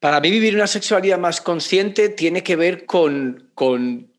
Para mí vivir una sexualidad más consciente tiene que ver con,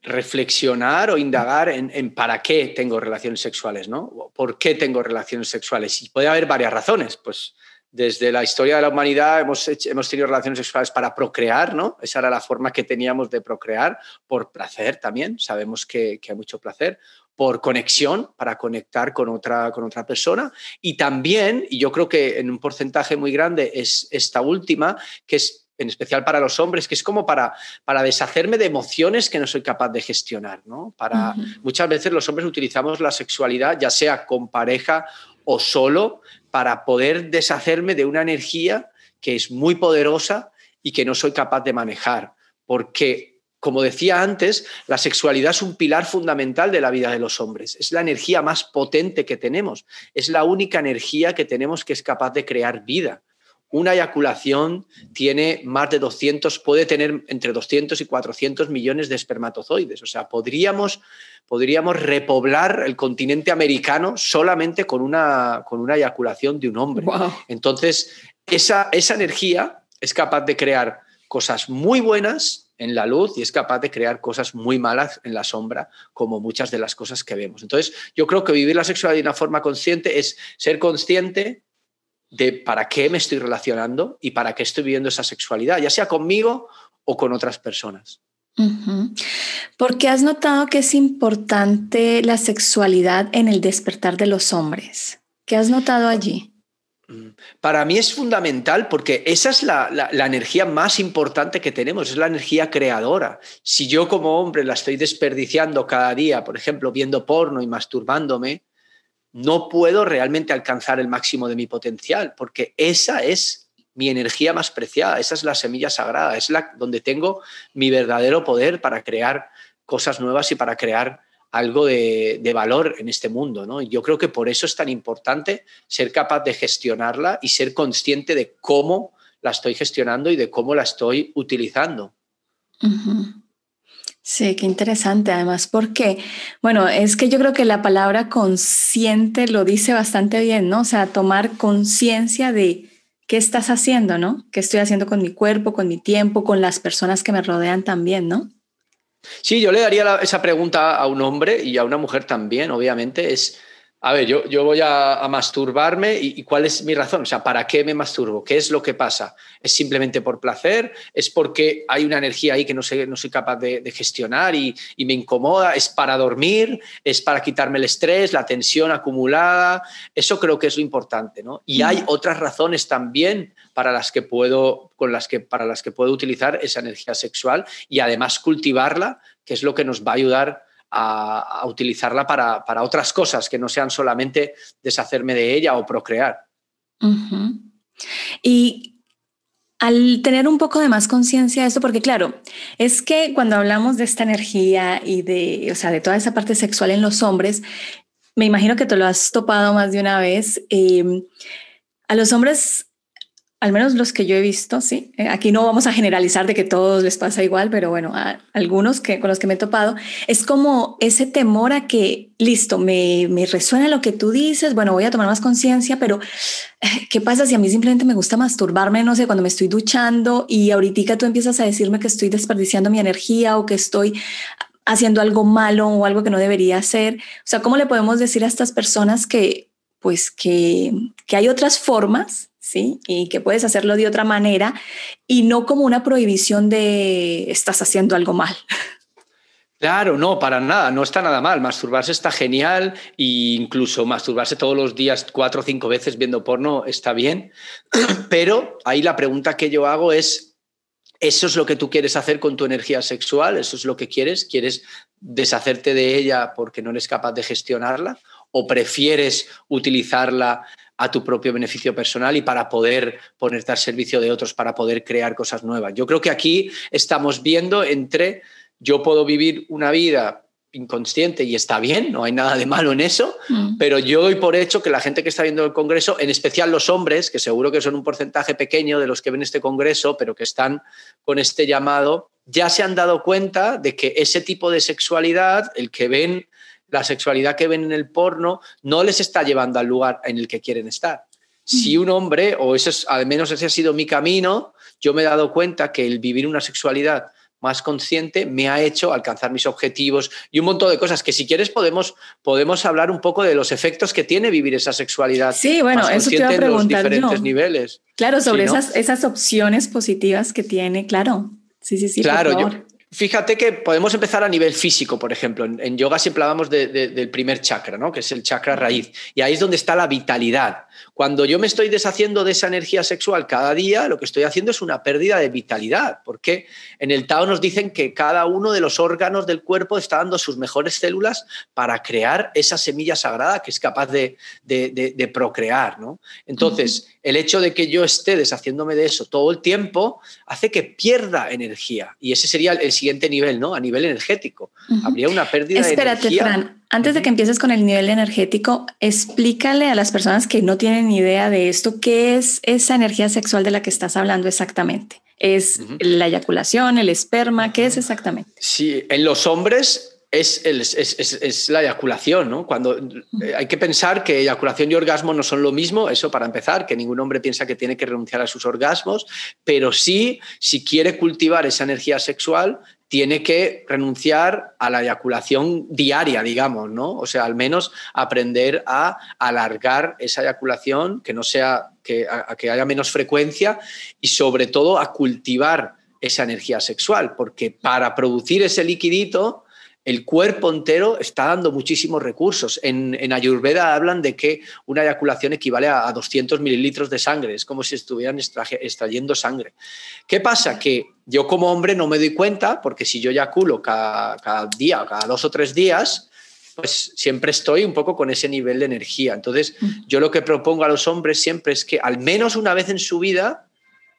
reflexionar o indagar en, para qué tengo relaciones sexuales, ¿no? ¿Por qué tengo relaciones sexuales? Y puede haber varias razones, pues desde la historia de la humanidad hemos, hemos tenido relaciones sexuales para procrear, ¿no? Esa era la forma que teníamos de procrear, por placer también, sabemos que, que hay mucho placer, por conexión, para conectar con otra, con otra persona, y también, y yo creo que en un porcentaje muy grande es esta última, que es en especial para los hombres, que es como para, para deshacerme de emociones que no soy capaz de gestionar. Para, Muchas veces los hombres utilizamos la sexualidad, ya sea con pareja o solo, para poder deshacerme de una energía que es muy poderosa y que no soy capaz de manejar. Porque como decía antes, la sexualidad es un pilar fundamental de la vida de los hombres. Es la energía más potente que tenemos. Es la única energía que tenemos que es capaz de crear vida una eyaculación tiene más de 200, puede tener entre 200 y 400 millones de espermatozoides. O sea, podríamos, podríamos repoblar el continente americano solamente con una, con una eyaculación de un hombre. Entonces, esa, esa energía es capaz de crear cosas muy buenas en la luz y es capaz de crear cosas muy malas en la sombra, como muchas de las cosas que vemos. Entonces, yo creo que vivir la sexualidad de una forma consciente es ser consciente de para qué me estoy relacionando y para qué estoy viviendo esa sexualidad, ya sea conmigo o con otras personas. Porque has notado que es importante la sexualidad en el despertar de los hombres. ¿Qué has notado allí? Mm. Para mí es fundamental porque esa es la, la, energía más importante que tenemos, es la energía creadora. Si yo como hombre la estoy desperdiciando cada día, por ejemplo, viendo porno y masturbándome, no puedo realmente alcanzar el máximo de mi potencial, porque esa es mi energía más preciada, esa es la semilla sagrada, es la donde tengo mi verdadero poder para crear cosas nuevas y para crear algo de, valor en este mundo. ¿no? Yo creo que por eso es tan importante ser capaz de gestionarla y ser consciente de cómo la estoy gestionando y de cómo la estoy utilizando. Sí, qué interesante además, porque, bueno, es que yo creo que la palabra consciente lo dice bastante bien, ¿no? O sea, tomar conciencia de qué estás haciendo, ¿no? ¿Qué estoy haciendo con mi cuerpo, con mi tiempo, con las personas que me rodean también, ¿no? Sí, yo le daría esa pregunta a un hombre y a una mujer también, obviamente, es a ver, yo, voy a, masturbarme y, cuál es mi razón, o sea, ¿para qué me masturbo? ¿Qué es lo que pasa? ¿Es simplemente por placer? ¿Es porque hay una energía ahí que no, sé, no soy capaz de, gestionar y, me incomoda? ¿Es para dormir? ¿Es para quitarme el estrés, la tensión acumulada? Eso creo que es lo importante, ¿no? Y hay mm. otras razones también para las que puedo, con las que, para las que puedo utilizar esa energía sexual y además cultivarla, que es lo que nos va a ayudar a, utilizarla para, otras cosas que no sean solamente deshacerme de ella o procrear. Y al tener un poco de más conciencia de esto, porque claro, es que cuando hablamos de esta energía y de, de toda esa parte sexual en los hombres, me imagino que te lo has topado más de una vez. Eh, a los hombres al menos los que yo he visto, sí. Eh, aquí no vamos a generalizar de que todos les pasa igual, pero bueno, a algunos que, con los que me he topado, es como ese temor a que, listo, me, resuena lo que tú dices, bueno, voy a tomar más conciencia, pero eh, ¿qué pasa si a mí simplemente me gusta masturbarme, no sé, cuando me estoy duchando y ahorita tú empiezas a decirme que estoy desperdiciando mi energía o que estoy haciendo algo malo o algo que no debería hacer? O sea, ¿cómo le podemos decir a estas personas que, pues, que, que hay otras formas? ¿sí? Y que puedes hacerlo de otra manera y no como una prohibición de estás haciendo algo mal. Claro, no, para nada, no está nada mal. Masturbarse está genial e incluso masturbarse todos los días cuatro o cinco veces viendo porno está bien. Pero ahí la pregunta que yo hago es, ¿eso es lo que tú quieres hacer con tu energía sexual? ¿Eso es lo que quieres? ¿Quieres deshacerte de ella porque no eres capaz de gestionarla? o prefieres utilizarla a tu propio beneficio personal y para poder ponerte al servicio de otros, para poder crear cosas nuevas. Yo creo que aquí estamos viendo entre yo puedo vivir una vida inconsciente y está bien, no hay nada de malo en eso, mm. pero yo doy por hecho que la gente que está viendo el Congreso, en especial los hombres, que seguro que son un porcentaje pequeño de los que ven este Congreso, pero que están con este llamado, ya se han dado cuenta de que ese tipo de sexualidad, el que ven la sexualidad que ven en el porno no les está llevando al lugar en el que quieren estar. Si un hombre, o eso es, al menos ese ha sido mi camino, yo me he dado cuenta que el vivir una sexualidad más consciente me ha hecho alcanzar mis objetivos y un montón de cosas que si quieres podemos, podemos hablar un poco de los efectos que tiene vivir esa sexualidad. Sí, bueno, eso te iba preguntar. En los niveles. Claro, sobre esas, esas opciones positivas que tiene, claro. Sí, sí, sí. Claro, Fíjate que podemos empezar a nivel físico, por ejemplo. En, yoga siempre hablamos del primer chakra, ¿no? que es el chakra raíz. Y ahí es donde está la vitalidad. Cuando yo me estoy deshaciendo de esa energía sexual cada día, lo que estoy haciendo es una pérdida de vitalidad, porque en el Tao nos dicen que cada uno de los órganos del cuerpo está dando sus mejores células para crear esa semilla sagrada que es capaz de, procrear. Entonces, el hecho de que yo esté deshaciéndome de eso todo el tiempo hace que pierda energía. Y ese sería el siguiente nivel, ¿no? A nivel energético. Habría una pérdida de energía. Espérate, Fran, antes de que empieces con el nivel energético, explícale a las personas que no tienen idea de esto, ¿qué es esa energía sexual de la que estás hablando exactamente? ¿Es la eyaculación, el esperma? ¿Qué es exactamente? Sí, en los hombres es, la eyaculación, ¿no? Cuando eh, hay que pensar que eyaculación y orgasmo no son lo mismo, eso para empezar, que ningún hombre piensa que tiene que renunciar a sus orgasmos, pero sí, si quiere cultivar esa energía sexual, tiene que renunciar a la eyaculación diaria, digamos, ¿no? O sea, al menos aprender a alargar esa eyaculación, que no sea, que, que haya menos frecuencia y sobre todo a cultivar esa energía sexual, porque para producir ese liquidito el cuerpo entero está dando muchísimos recursos. En, Ayurveda hablan de que una eyaculación equivale a, 200 mililitros de sangre, es como si estuvieran extrayendo sangre. ¿Qué pasa? Que yo como hombre no me doy cuenta, porque si yo eyaculo cada día, cada dos o tres días, pues siempre estoy un poco con ese nivel de energía. Entonces, yo lo que propongo a los hombres siempre es que al menos una vez en su vida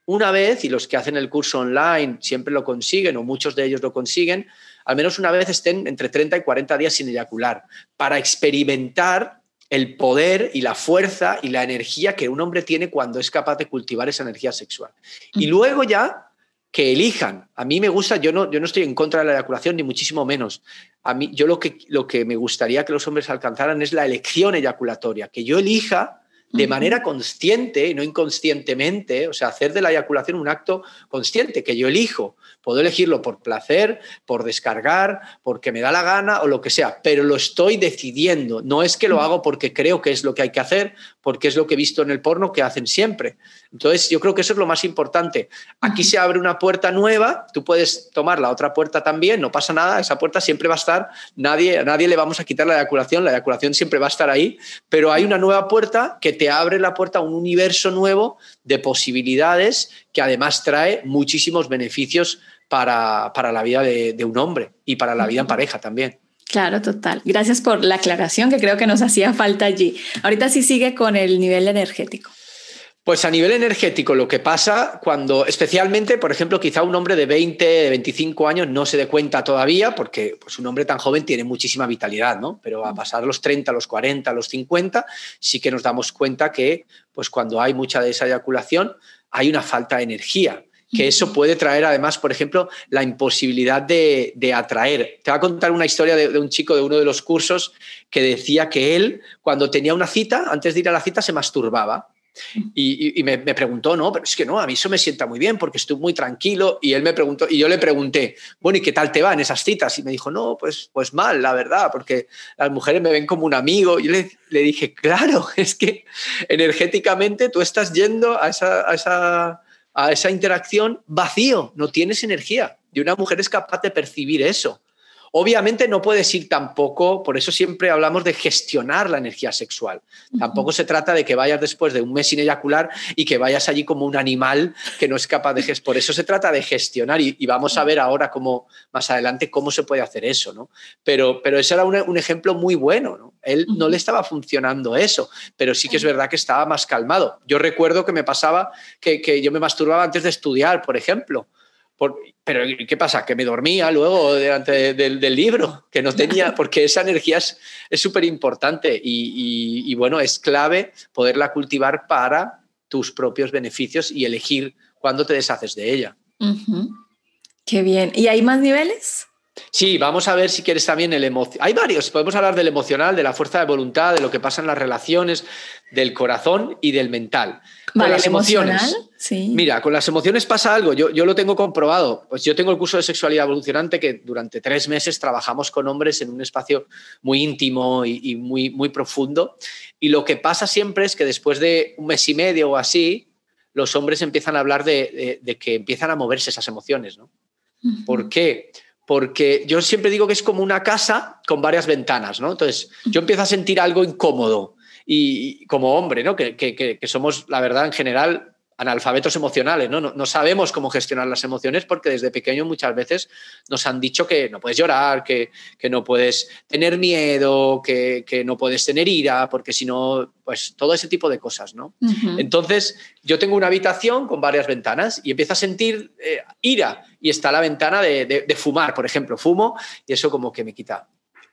una vez, y los que hacen el curso online siempre lo consiguen, o muchos de ellos lo consiguen, al menos una vez estén entre 30 y 40 días sin eyacular, para experimentar el poder y la fuerza y la energía que un hombre tiene cuando es capaz de cultivar esa energía sexual. Y mm. luego ya que elijan. A mí me gusta, yo no, yo no estoy en contra de la eyaculación, ni muchísimo menos. A mí, yo lo que, lo que me gustaría que los hombres alcanzaran es la elección eyaculatoria, que yo elija de manera consciente, y no inconscientemente, o sea, hacer de la eyaculación un acto consciente que yo elijo. Puedo elegirlo por placer, por descargar, porque me da la gana o lo que sea, pero lo estoy decidiendo. No es que lo hago porque creo que es lo que hay que hacer porque es lo que he visto en el porno que hacen siempre. Entonces, yo creo que eso es lo más importante. Aquí se abre una puerta nueva, tú puedes tomar la otra puerta también, no pasa nada, esa puerta siempre va a estar, nadie, a nadie le vamos a quitar la eyaculación, la eyaculación siempre va a estar ahí, pero hay una nueva puerta que te abre la puerta a un universo nuevo de posibilidades que además trae muchísimos beneficios para, para la vida de un hombre y para la vida en pareja también. Claro, total. Gracias por la aclaración que creo que nos hacía falta allí. Ahorita sí sigue con el nivel energético. Pues a nivel energético, lo que pasa cuando, especialmente, por ejemplo, quizá un hombre de 20, de 25 años no se dé cuenta todavía, porque pues, un hombre tan joven tiene muchísima vitalidad, ¿no? Pero a mm. pasar los 30, los 40, los 50, sí que nos damos cuenta que, pues cuando hay mucha eyaculación, hay una falta de energía que eso puede traer además, por ejemplo, la imposibilidad de, atraer. Te voy a contar una historia de, un chico de uno de los cursos que decía que él, cuando tenía una cita, antes de ir a la cita, se masturbaba. Y, me, preguntó, no, pero es que no, a mí eso me sienta muy bien porque estoy muy tranquilo. Y él me preguntó, y yo le pregunté, bueno, ¿y qué tal te van esas citas? Y me dijo, no, pues, pues mal, la verdad, porque las mujeres me ven como un amigo. Y yo le, dije, claro, es que energéticamente tú estás yendo a esa a esa interacción vacío, no tienes energía. Y una mujer es capaz de percibir eso. Obviamente no puedes ir tampoco, por eso siempre hablamos de gestionar la energía sexual. Tampoco se trata de que vayas después de un mes sin eyacular y que vayas allí como un animal que no es capaz de gestionar. Por eso se trata de gestionar y, vamos a ver ahora cómo, más adelante cómo se puede hacer eso, ¿no? Pero, pero ese era un ejemplo muy bueno, ¿no? Él no le estaba funcionando eso, pero sí que es verdad que estaba más calmado. Yo recuerdo que me pasaba que yo me masturbaba antes de estudiar, por ejemplo pero ¿qué pasa? Que me dormía luego delante del libro, que no tenía, porque esa energía es súper importante y, bueno, es clave poderla cultivar para tus propios beneficios y elegir cuándo te deshaces de ella. Qué bien. ¿Y hay más niveles? Sí, vamos a ver si quieres también el emocional. Hay varios, podemos hablar del emocional, de la fuerza de voluntad, de lo que pasa en las relaciones, del corazón y del mental las emociones. Mira, con las emociones pasa algo, yo, lo tengo comprobado. Pues yo tengo el curso de sexualidad evolucionante que durante tres meses trabajamos con hombres en un espacio muy íntimo y, muy, muy profundo. Y lo que pasa siempre es que después de un mes y medio o así, los hombres empiezan a hablar de, que empiezan a moverse esas emociones. ¿no? ¿Por qué? Porque yo siempre digo que es como una casa con varias ventanas, ¿no? Entonces, yo empiezo a sentir algo incómodo y como hombre, ¿no? Que, somos, la verdad, en general analfabetos emocionales, ¿no? sabemos cómo gestionar las emociones porque desde pequeño muchas veces nos han dicho que no puedes llorar, que, que no puedes tener miedo, que, no puedes tener ira, porque si no, pues todo ese tipo de cosas, ¿no? Entonces, yo tengo una habitación con varias ventanas y empiezo a sentir eh, ira y está la ventana de, fumar, por ejemplo, fumo y eso como que me quita.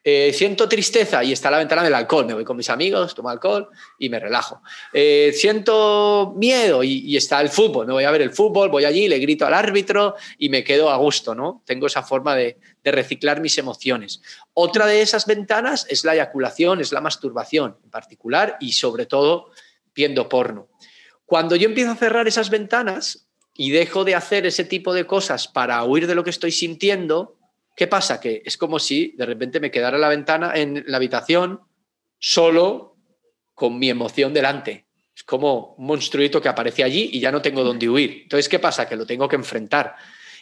Eh, siento tristeza y está la ventana del alcohol. Me voy con mis amigos, tomo alcohol y me relajo. Eh, siento miedo y, está el fútbol. Me voy a ver el fútbol, voy allí, le grito al árbitro y me quedo a gusto, ¿no? Tengo esa forma de reciclar mis emociones. Otra de esas ventanas es la eyaculación, es la masturbación en particular y sobre todo viendo porno. Cuando yo empiezo a cerrar esas ventanas y dejo de hacer ese tipo de cosas para huir de lo que estoy sintiendo, ¿Qué pasa? Que es como si de repente me quedara la ventana, en la habitación, solo con mi emoción delante. Es como un monstruito que aparece allí y ya no tengo dónde huir. Entonces, ¿qué pasa? Que lo tengo que enfrentar.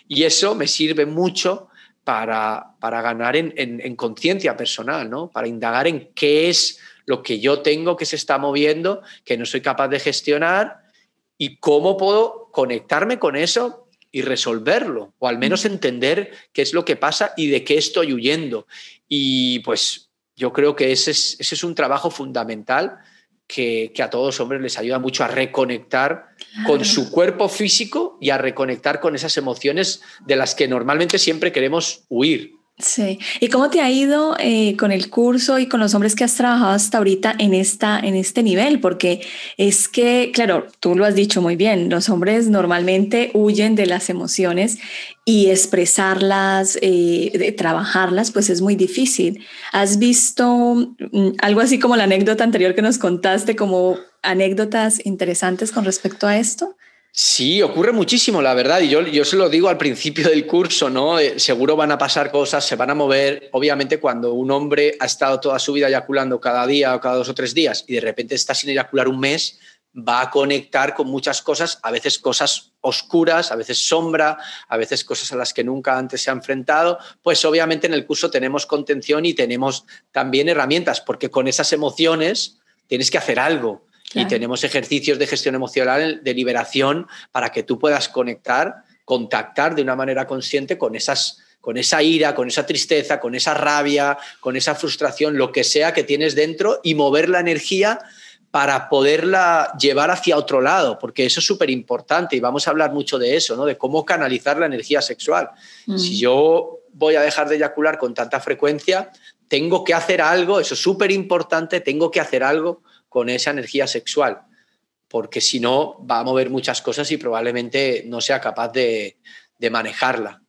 Y eso me sirve mucho para, para ganar en, en conciencia personal, ¿no? Para indagar en qué es lo que yo tengo que se está moviendo, que no soy capaz de gestionar y cómo puedo conectarme con eso y resolverlo, o al menos entender qué es lo que pasa y de qué estoy huyendo. Y pues yo creo que ese es, un trabajo fundamental que, a todos los hombres les ayuda mucho a reconectar con su cuerpo físico y a reconectar con esas emociones de las que normalmente siempre queremos huir. Sí. ¿Y cómo te ha ido eh, con el curso y con los hombres que has trabajado hasta ahorita en, esta, en este nivel? Porque es que, claro, tú lo has dicho muy bien, los hombres normalmente huyen de las emociones y expresarlas, eh, de trabajarlas, pues es muy difícil. ¿Has visto mm, algo así como la anécdota anterior que nos contaste, como anécdotas interesantes con respecto a esto? Sí, ocurre muchísimo, la verdad, y yo, yo se lo digo al principio del curso, ¿no? Eh, seguro van a pasar cosas, se van a mover. Obviamente, cuando un hombre ha estado toda su vida eyaculando cada día o cada dos o tres días y de repente está sin eyacular un mes, va a conectar con muchas cosas, a veces cosas oscuras, a veces sombra, a veces cosas a las que nunca antes se ha enfrentado, pues obviamente en el curso tenemos contención y tenemos también herramientas, porque con esas emociones tienes que hacer algo y tenemos ejercicios de gestión emocional, de liberación, para que tú puedas conectar, contactar de una manera consciente con esas con esa ira, con esa tristeza, con esa rabia, con esa frustración, lo que sea que tienes dentro y mover la energía para poderla llevar hacia otro lado, porque eso es súper importante y vamos a hablar mucho de eso, ¿no? de cómo canalizar la energía sexual. Mm. Si yo voy a dejar de eyacular con tanta frecuencia, tengo que hacer algo, eso es súper importante, tengo que hacer algo con esa energía sexual, porque si no va a mover muchas cosas y probablemente no sea capaz de, de manejarla.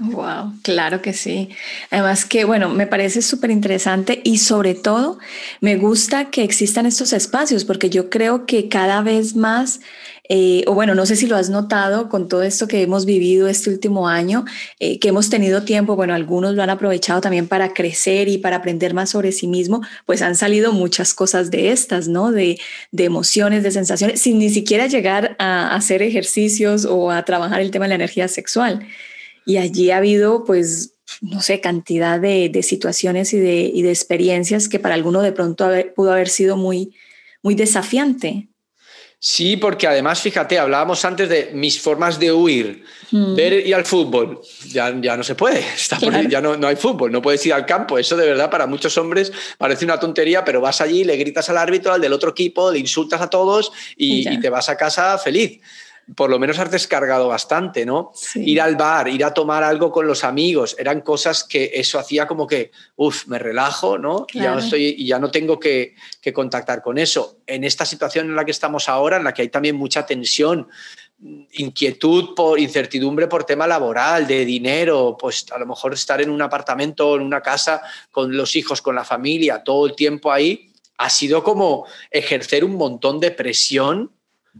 Wow, claro que sí. Además que, bueno, me parece súper interesante y sobre todo me gusta que existan estos espacios porque yo creo que cada vez más, eh, o bueno, no sé si lo has notado con todo esto que hemos vivido este último año, eh, que hemos tenido tiempo, bueno, algunos lo han aprovechado también para crecer y para aprender más sobre sí mismo, pues han salido muchas cosas de estas, ¿no? De, de emociones, de sensaciones, sin ni siquiera llegar a hacer ejercicios o a trabajar el tema de la energía sexual y allí ha habido pues no sé, cantidad de, situaciones y de, experiencias que para alguno de pronto pudo haber sido muy, muy desafiante. Sí, porque además, fíjate, hablábamos antes de mis formas de huir, mm. ver y al fútbol. Ya, ya no se puede, ya no, hay fútbol, no puedes ir al campo. Eso de verdad para muchos hombres parece una tontería, pero vas allí, le gritas al árbitro, al del otro equipo, le insultas a todos y te vas a casa feliz por lo menos has descargado bastante, ¿no? Ir al bar, ir a tomar algo con los amigos, eran cosas que eso hacía como que, uff, me relajo, ¿no? Y, ya no estoy, y ya no tengo que, que contactar con eso. En esta situación en la que estamos ahora, en la que hay también mucha tensión, inquietud por incertidumbre por tema laboral, de dinero, pues a lo mejor estar en un apartamento, en una casa, con los hijos, con la familia, todo el tiempo ahí, ha sido como ejercer un montón de presión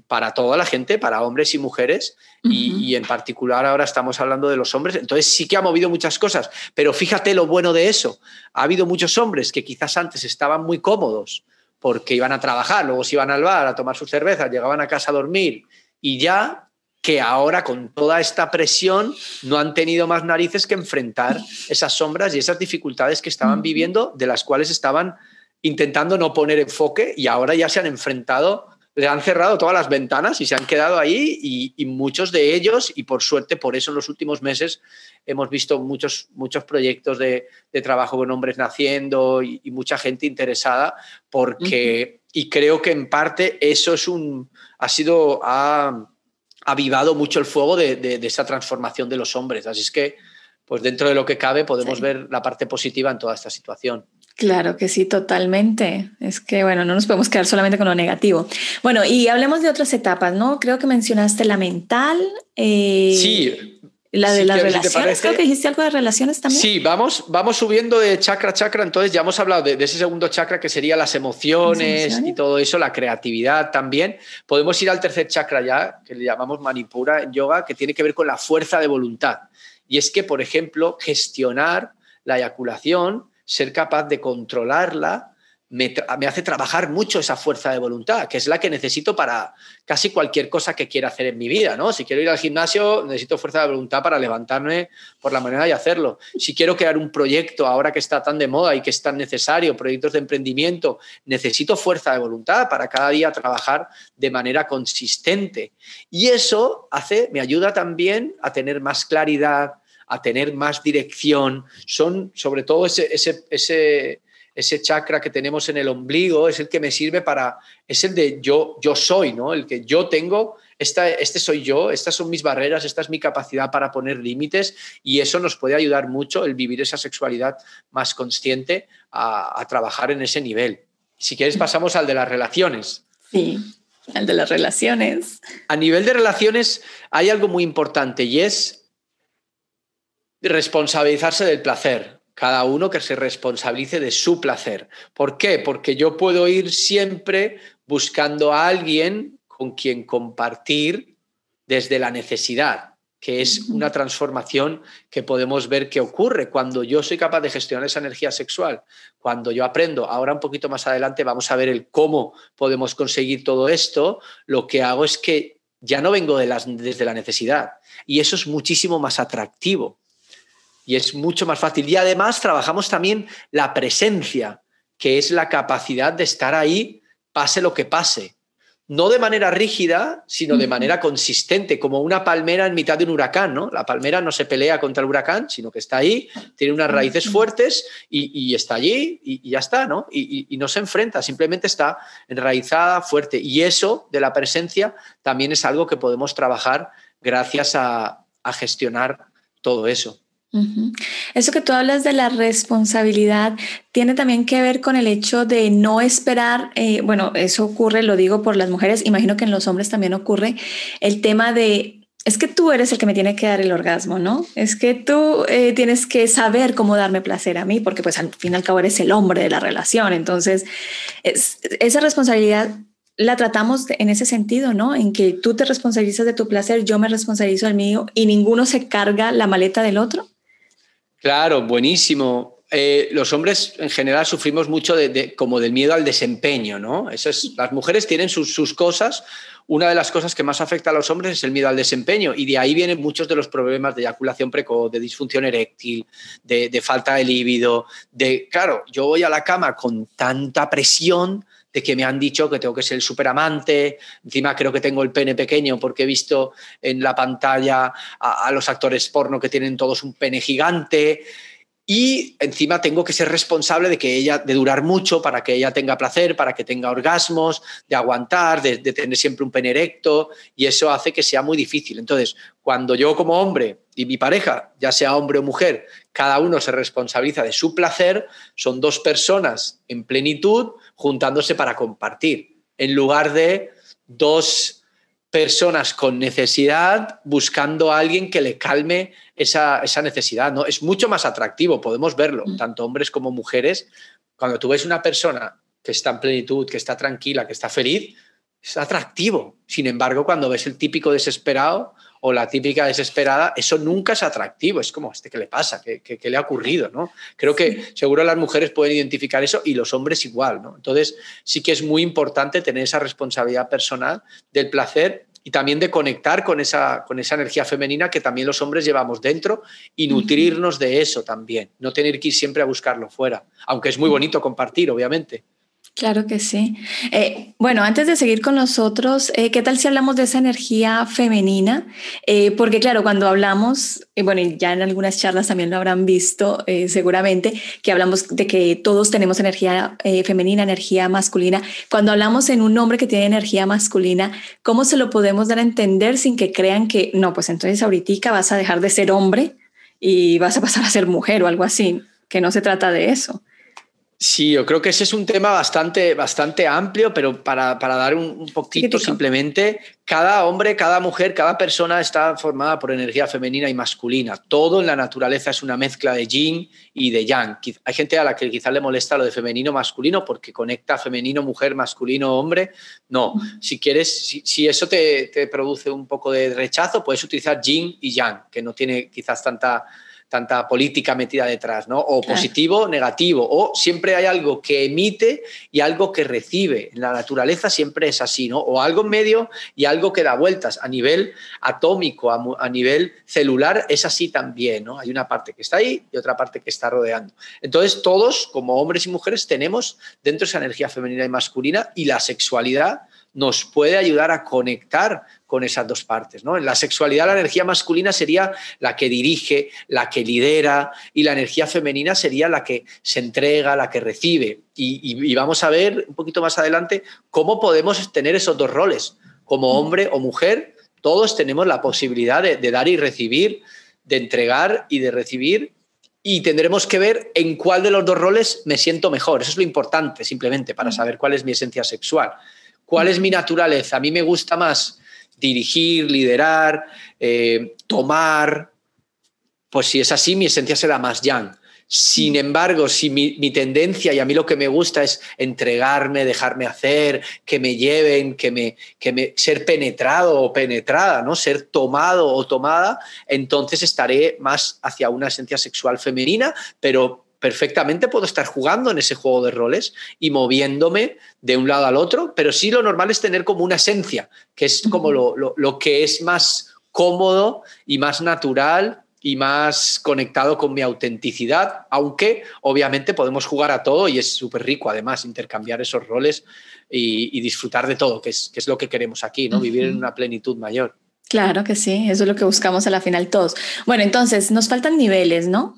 para toda la gente, para hombres y mujeres, y, en particular ahora estamos hablando de los hombres, entonces sí que ha movido muchas cosas, pero fíjate lo bueno de eso, ha habido muchos hombres que quizás antes estaban muy cómodos porque iban a trabajar, luego se iban al bar a tomar sus cervezas, llegaban a casa a dormir y ya que ahora con toda esta presión no han tenido más narices que enfrentar esas sombras y esas dificultades que estaban viviendo, de las cuales estaban intentando no poner enfoque y ahora ya se han enfrentado han cerrado todas las ventanas y se han quedado ahí y, muchos de ellos, y por suerte por eso en los últimos meses hemos visto muchos, muchos proyectos de, trabajo con hombres naciendo y, mucha gente interesada porque, y creo que en parte eso es un, ha sido, ha avivado mucho el fuego de, de, esa transformación de los hombres. Así es que, pues dentro de lo que cabe podemos ver la parte positiva en toda esta situación. Claro que sí, totalmente. Es que, bueno, no nos podemos quedar solamente con lo negativo. Bueno, y hablemos de otras etapas, ¿no? Creo que mencionaste la mental. Eh, sí. La de las relaciones, creo que dijiste algo de relaciones también. Sí, vamos, vamos subiendo de chakra a chakra, entonces ya hemos hablado de, ese segundo chakra que sería las emociones, las emociones, y todo eso, la creatividad también. Podemos ir al tercer chakra ya, que le llamamos manipura en yoga, que tiene que ver con la fuerza de voluntad. Y es que, por ejemplo, gestionar la eyaculación ser capaz de controlarla me, hace trabajar mucho esa fuerza de voluntad, que es la que necesito para casi cualquier cosa que quiera hacer en mi vida, ¿no? Si quiero ir al gimnasio, necesito fuerza de voluntad para levantarme por la mañana y hacerlo. Si quiero crear un proyecto ahora que está tan de moda y que es tan necesario, proyectos de emprendimiento, necesito fuerza de voluntad para cada día trabajar de manera consistente. Y eso hace, me ayuda también a tener más claridad, a tener más dirección, son sobre todo ese, ese, ese, ese chakra que tenemos en el ombligo, es el que me sirve para, es el de yo, yo soy, ¿no? El que yo tengo, esta, este soy yo, estas son mis barreras, esta es mi capacidad para poner límites y eso nos puede ayudar mucho el vivir esa sexualidad más consciente a, trabajar en ese nivel. Si quieres pasamos al de las relaciones. Sí al de las relaciones. A nivel de relaciones hay algo muy importante y es responsabilizarse del placer. Cada uno que se responsabilice de su placer. ¿Por qué? Porque yo puedo ir siempre buscando a alguien con quien compartir desde la necesidad, que es una transformación que podemos ver que ocurre cuando yo soy capaz de gestionar esa energía sexual, cuando yo aprendo. Ahora un poquito más adelante vamos a ver el cómo podemos conseguir todo esto. Lo que hago es que ya no vengo de las, desde la necesidad y eso es muchísimo más atractivo y es mucho más fácil. Y además trabajamos también la presencia, que es la capacidad de estar ahí, pase lo que pase. No de manera rígida, sino de manera consistente, como una palmera en mitad de un huracán. ¿no? La palmera no se pelea contra el huracán, sino que está ahí, tiene unas raíces fuertes y, está allí y, ya está, ¿no? Y, no se enfrenta, simplemente está enraizada, fuerte. Y eso de la presencia también es algo que podemos trabajar gracias a gestionar todo eso. Eso que tú hablas de la responsabilidad tiene también que ver con el hecho de no esperar, eh, bueno, eso ocurre, lo digo por las mujeres, imagino que en los hombres también ocurre, el tema de es que tú eres el que me tiene que dar el orgasmo, ¿no? Es que tú eh, tienes que saber cómo darme placer a mí, porque pues al fin y al cabo eres el hombre de la relación. Entonces, esa responsabilidad la tratamos en ese sentido, ¿no? En que tú te responsabilizas de tu placer, yo me responsabilizo del mío y ninguno se carga la maleta del otro. Claro, buenísimo. Eh, los hombres en general sufrimos mucho como del miedo al desempeño, ¿no? las mujeres tienen sus, cosas. Una de las cosas que más afecta a los hombres es el miedo al desempeño y de ahí vienen muchos de los problemas de eyaculación precoz, de disfunción eréctil, de, de falta de líbido, de, claro, yo voy a la cama con tanta presión que me han dicho que tengo que ser el superamante, encima creo que tengo el pene pequeño porque he visto en la pantalla a los actores porno que tienen todos un pene gigante, y encima tengo que ser responsable de que ella, de durar mucho para que ella tenga placer, para que tenga orgasmos, de aguantar, de, tener siempre un pene erecto y eso hace que sea muy difícil. Entonces, cuando yo como hombre y mi pareja, ya sea hombre o mujer, cada uno se responsabiliza de su placer, son dos personas en plenitud juntándose para compartir, en lugar de dos personas con necesidad buscando a alguien que le calme esa, esa necesidad. ¿no? Es mucho más atractivo, podemos verlo, mm. tanto hombres como mujeres. Cuando tú ves una persona que está en plenitud, que está tranquila, que está feliz, es atractivo. Sin embargo, cuando ves el típico desesperado o la típica desesperada, eso nunca es atractivo. Es como, ¿este qué le pasa? ¿Qué, qué le ha ocurrido? ¿no? Creo que seguro las mujeres pueden identificar eso y los hombres igual. ¿no? Entonces, sí que es muy importante tener esa responsabilidad personal del placer y también de conectar con esa, con esa energía femenina que también los hombres llevamos dentro y nutrirnos de eso también, no tener que ir siempre a buscarlo fuera, aunque es muy bonito compartir, obviamente. Claro que sí. Eh, bueno, antes de seguir con nosotros, eh, ¿qué tal si hablamos de esa energía femenina? Eh, porque claro, cuando hablamos, bueno, ya en algunas charlas también lo habrán visto seguramente, que hablamos de que todos tenemos energía femenina, energía masculina. Cuando hablamos en un hombre que tiene energía masculina, ¿cómo se lo podemos dar a entender sin que crean que, no, pues entonces ahorita vas a dejar de ser hombre y vas a pasar a ser mujer o algo así? Que no se trata de eso. Sí, yo creo que ese es un tema bastante, bastante amplio, pero para, para dar un, poquito simplemente, cada hombre, cada mujer, cada persona está formada por energía femenina y masculina. Todo en la naturaleza es una mezcla de yin y de yang. Hay gente a la que quizás le molesta lo de femenino-masculino porque conecta femenino-mujer, masculino-hombre. No, si quieres, si, eso te, te produce un poco de rechazo, puedes utilizar yin y yang, que no tiene quizás tanta tanta política metida detrás, ¿no? O positivo, negativo, o siempre hay algo que emite y algo que recibe. En la naturaleza siempre es así, ¿no? O algo en medio y algo que da vueltas. A nivel atómico, a, a nivel celular, es así también, ¿no? Hay una parte que está ahí y otra parte que está rodeando. Entonces, todos, como hombres y mujeres, tenemos dentro esa energía femenina y masculina y la sexualidad nos puede ayudar a conectar con esas dos partes. ¿no? En la sexualidad la energía masculina sería la que dirige, la que lidera y la energía femenina sería la que se entrega, la que recibe. Y, vamos a ver un poquito más adelante cómo podemos tener esos dos roles. Como hombre o mujer, todos tenemos la posibilidad de dar y recibir, de entregar y de recibir y tendremos que ver en cuál de los dos roles me siento mejor. Eso es lo importante, simplemente, para mm. saber cuál es mi esencia sexual. ¿Cuál es mi naturaleza? A mí me gusta más dirigir, liderar, eh, tomar. Pues si es así, mi esencia será más yang. Sin mm. embargo, si mi, tendencia y a mí lo que me gusta es entregarme, dejarme hacer, que me lleven, que me, que ser penetrado o penetrada, ¿no? Ser tomado o tomada, entonces estaré más hacia una esencia sexual femenina, pero perfectamente puedo estar jugando en ese juego de roles y moviéndome de un lado al otro, pero sí lo normal es tener como una esencia, que es como lo, que es más cómodo y más natural y más conectado con mi autenticidad, aunque obviamente podemos jugar a todo y es súper rico además intercambiar esos roles y, disfrutar de todo, que es, lo que queremos aquí, ¿no? Vivir en una plenitud mayor. Claro que sí, eso es lo que buscamos a la final todos. Bueno, entonces, nos faltan niveles, ¿no?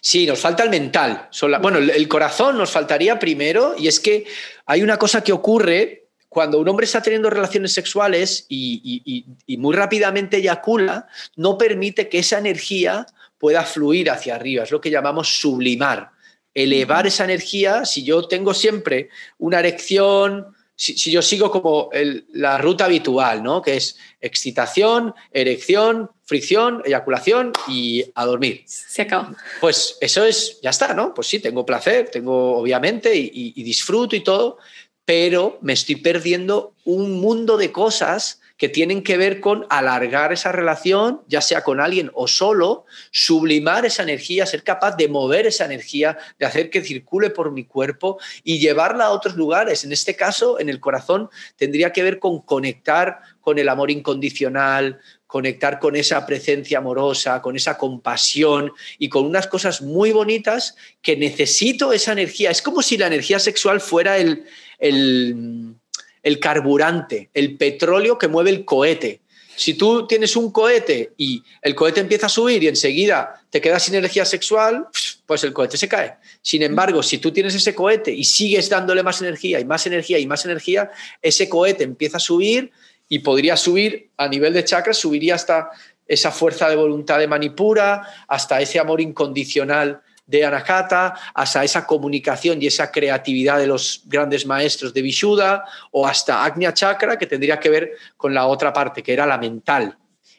Sí, nos falta el mental. Bueno, el corazón nos faltaría primero y es que hay una cosa que ocurre cuando un hombre está teniendo relaciones sexuales y, muy rápidamente eyacula, no permite que esa energía pueda fluir hacia arriba. Es lo que llamamos sublimar. Elevar esa energía, si yo tengo siempre una erección, si, yo sigo como la ruta habitual, ¿no? Que es excitación, erección, fricción, eyaculación y a dormir. Se acabó. Pues eso es, ya está, ¿no? Pues sí, tengo placer, tengo obviamente y disfruto y todo, pero me estoy perdiendo un mundo de cosas que tienen que ver con alargar esa relación, ya sea con alguien o solo, sublimar esa energía, ser capaz de mover esa energía, de hacer que circule por mi cuerpo y llevarla a otros lugares. En este caso, en el corazón, tendría que ver con conectar con el amor incondicional, conectar con esa presencia amorosa, con esa compasión y con unas cosas muy bonitas que necesito esa energía. Es como si la energía sexual fuera el, el el carburante, el petróleo que mueve el cohete. Si tú tienes un cohete y el cohete empieza a subir y enseguida te quedas sin energía sexual, pues el cohete se cae. Sin embargo, si tú tienes ese cohete y sigues dándole más energía y más energía y más energía, ese cohete empieza a subir y podría subir a nivel de chakras, subiría hasta esa fuerza de voluntad de Manipura, hasta ese amor incondicional de Anahata, hasta esa comunicación y esa creatividad de los grandes maestros de Vishuddha, o hasta Agnya Chakra, que tendría que ver con la otra parte, que era la mental.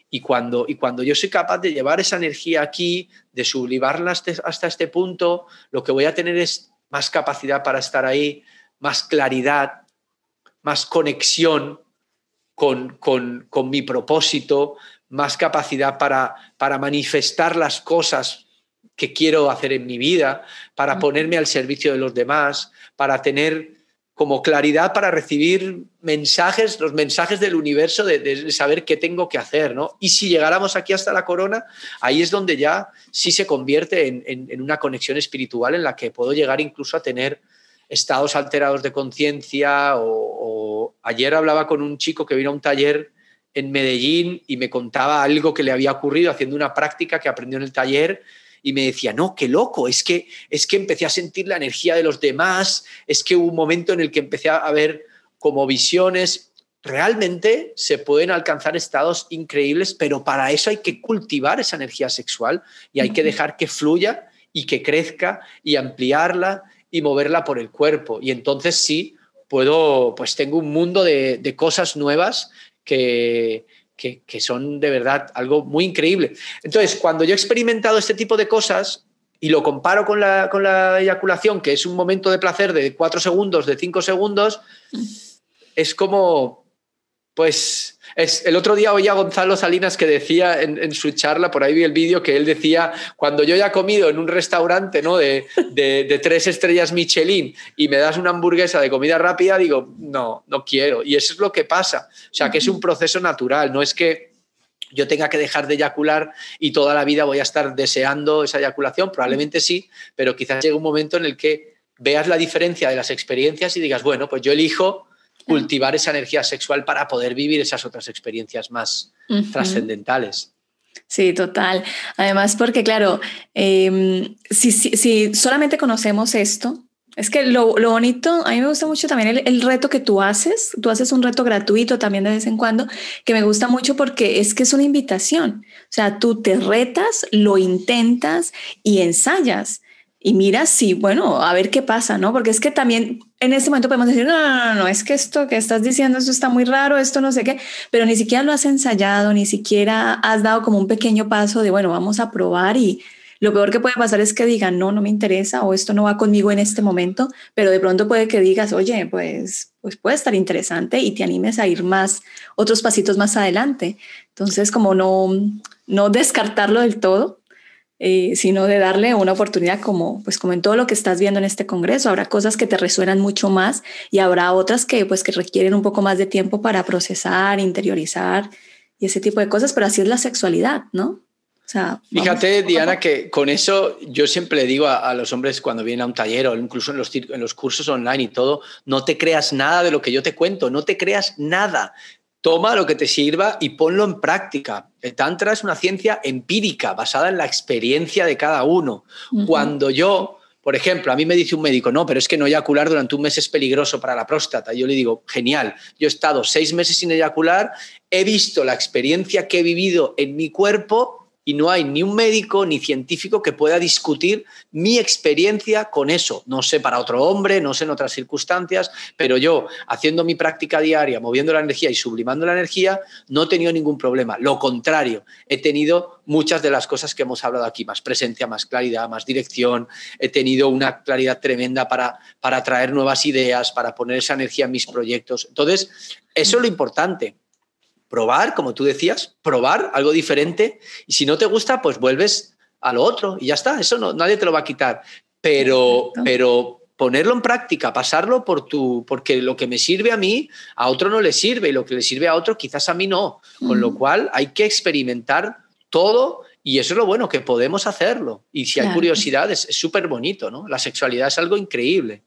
Y cuando, y cuando yo soy capaz de llevar esa energía aquí, de sublimarla hasta, este punto, lo que voy a tener es más capacidad para estar ahí, más claridad, más conexión con, con, con mi propósito, más capacidad para, para manifestar las cosas que quiero hacer en mi vida, para ponerme al servicio de los demás, para tener como claridad para recibir mensajes, los mensajes del universo de, saber qué tengo que hacer, ¿no? Y si llegáramos aquí hasta la corona, ahí es donde ya sí se convierte en, en, una conexión espiritual en la que puedo llegar incluso a tener estados alterados de conciencia o, o ayer hablaba con un chico que vino a un taller en Medellín y me contaba algo que le había ocurrido haciendo una práctica que aprendió en el taller y me decía, no, qué loco, es que, es que empecé a sentir la energía de los demás, es que hubo un momento en el que empecé a ver como visiones. Realmente se pueden alcanzar estados increíbles, pero para eso hay que cultivar esa energía sexual y hay que dejar que fluya y que crezca y ampliarla y moverla por el cuerpo. Y entonces sí, puedo, pues tengo un mundo de, de cosas nuevas que, que, son de verdad algo muy increíble. Entonces, cuando yo he experimentado este tipo de cosas, y lo comparo con la, con la, eyaculación, que es un momento de placer de cuatro segundos, de cinco segundos, mm. es como, pues, es, el otro día oía a Gonzalo Salinas que decía en, su charla, por ahí vi el vídeo, que él decía, cuando yo ya he comido en un restaurante de, de, tres estrellas Michelin y me das una hamburguesa de comida rápida, digo, no, no quiero. Y eso es lo que pasa. O sea, que es un proceso natural, no es que yo tenga que dejar de eyacular y toda la vida voy a estar deseando esa eyaculación, probablemente sí, pero quizás llegue un momento en el que veas la diferencia de las experiencias y digas, bueno, pues yo elijo Ah. cultivar esa energía sexual para poder vivir esas otras experiencias más trascendentales. Sí, total. Además, porque claro, em, si, solamente conocemos esto, es que lo, lo, bonito, a mí me gusta mucho también el, el, reto que tú haces, tú haces un reto gratuito también de vez en cuando, que me gusta mucho porque es que es una invitación, o sea, tú te retas, lo intentas y ensayas y mira si, bueno, a ver qué pasa, ¿no? Porque es que también en este momento podemos decir, no, no, no, no, es que esto que estás diciendo, esto está muy raro, esto no sé qué, pero ni siquiera lo has ensayado, ni siquiera has dado como un pequeño paso de, bueno, vamos a probar y lo peor que puede pasar es que digan, no, no me interesa o esto no va conmigo en este momento, pero de pronto puede que digas, oye, pues, pues puede estar interesante y te animes a ir más, otros pasitos más adelante. Entonces, como no, no descartarlo del todo, eh, sino de darle una oportunidad como, pues como en todo lo que estás viendo en este Congreso. Habrá cosas que te resuenan mucho más y habrá otras que, pues, que requieren un poco más de tiempo para procesar, interiorizar y ese tipo de cosas, pero así es la sexualidad, ¿no? O sea, Fíjate, Diana, que con eso yo siempre le digo a, los hombres cuando vienen a un taller o incluso en los, en los cursos online y todo, no te creas nada de lo que yo te cuento, no te creas nada. Toma lo que te sirva y ponlo en práctica. El Tantra es una ciencia empírica, basada en la experiencia de cada uno. Cuando yo, por ejemplo, a mí me dice un médico, no, pero es que no eyacular durante un mes es peligroso para la próstata. yo le digo, genial, yo he estado seis meses sin eyacular, he visto la experiencia que he vivido en mi cuerpo y no hay ni un médico ni científico que pueda discutir mi experiencia con eso. No sé para otro hombre, no sé en otras circunstancias, pero yo haciendo mi práctica diaria, moviendo la energía y sublimando la energía, no he tenido ningún problema. Lo contrario, he tenido muchas de las cosas que hemos hablado aquí, más presencia, más claridad, más dirección, he tenido una claridad tremenda para, para traer nuevas ideas, para poner esa energía en mis proyectos. Entonces, eso es lo importante probar, como tú decías, probar algo diferente y si no te gusta, pues vuelves a lo otro y ya está, eso no, nadie te lo va a quitar, pero, pero ponerlo en práctica, pasarlo por tu, porque lo que me sirve a mí, a otro no le sirve y lo que le sirve a otro quizás a mí no, con lo cual hay que experimentar todo y eso es lo bueno, que podemos hacerlo. Y si hay curiosidad, es súper bonito, ¿no? La sexualidad es algo increíble.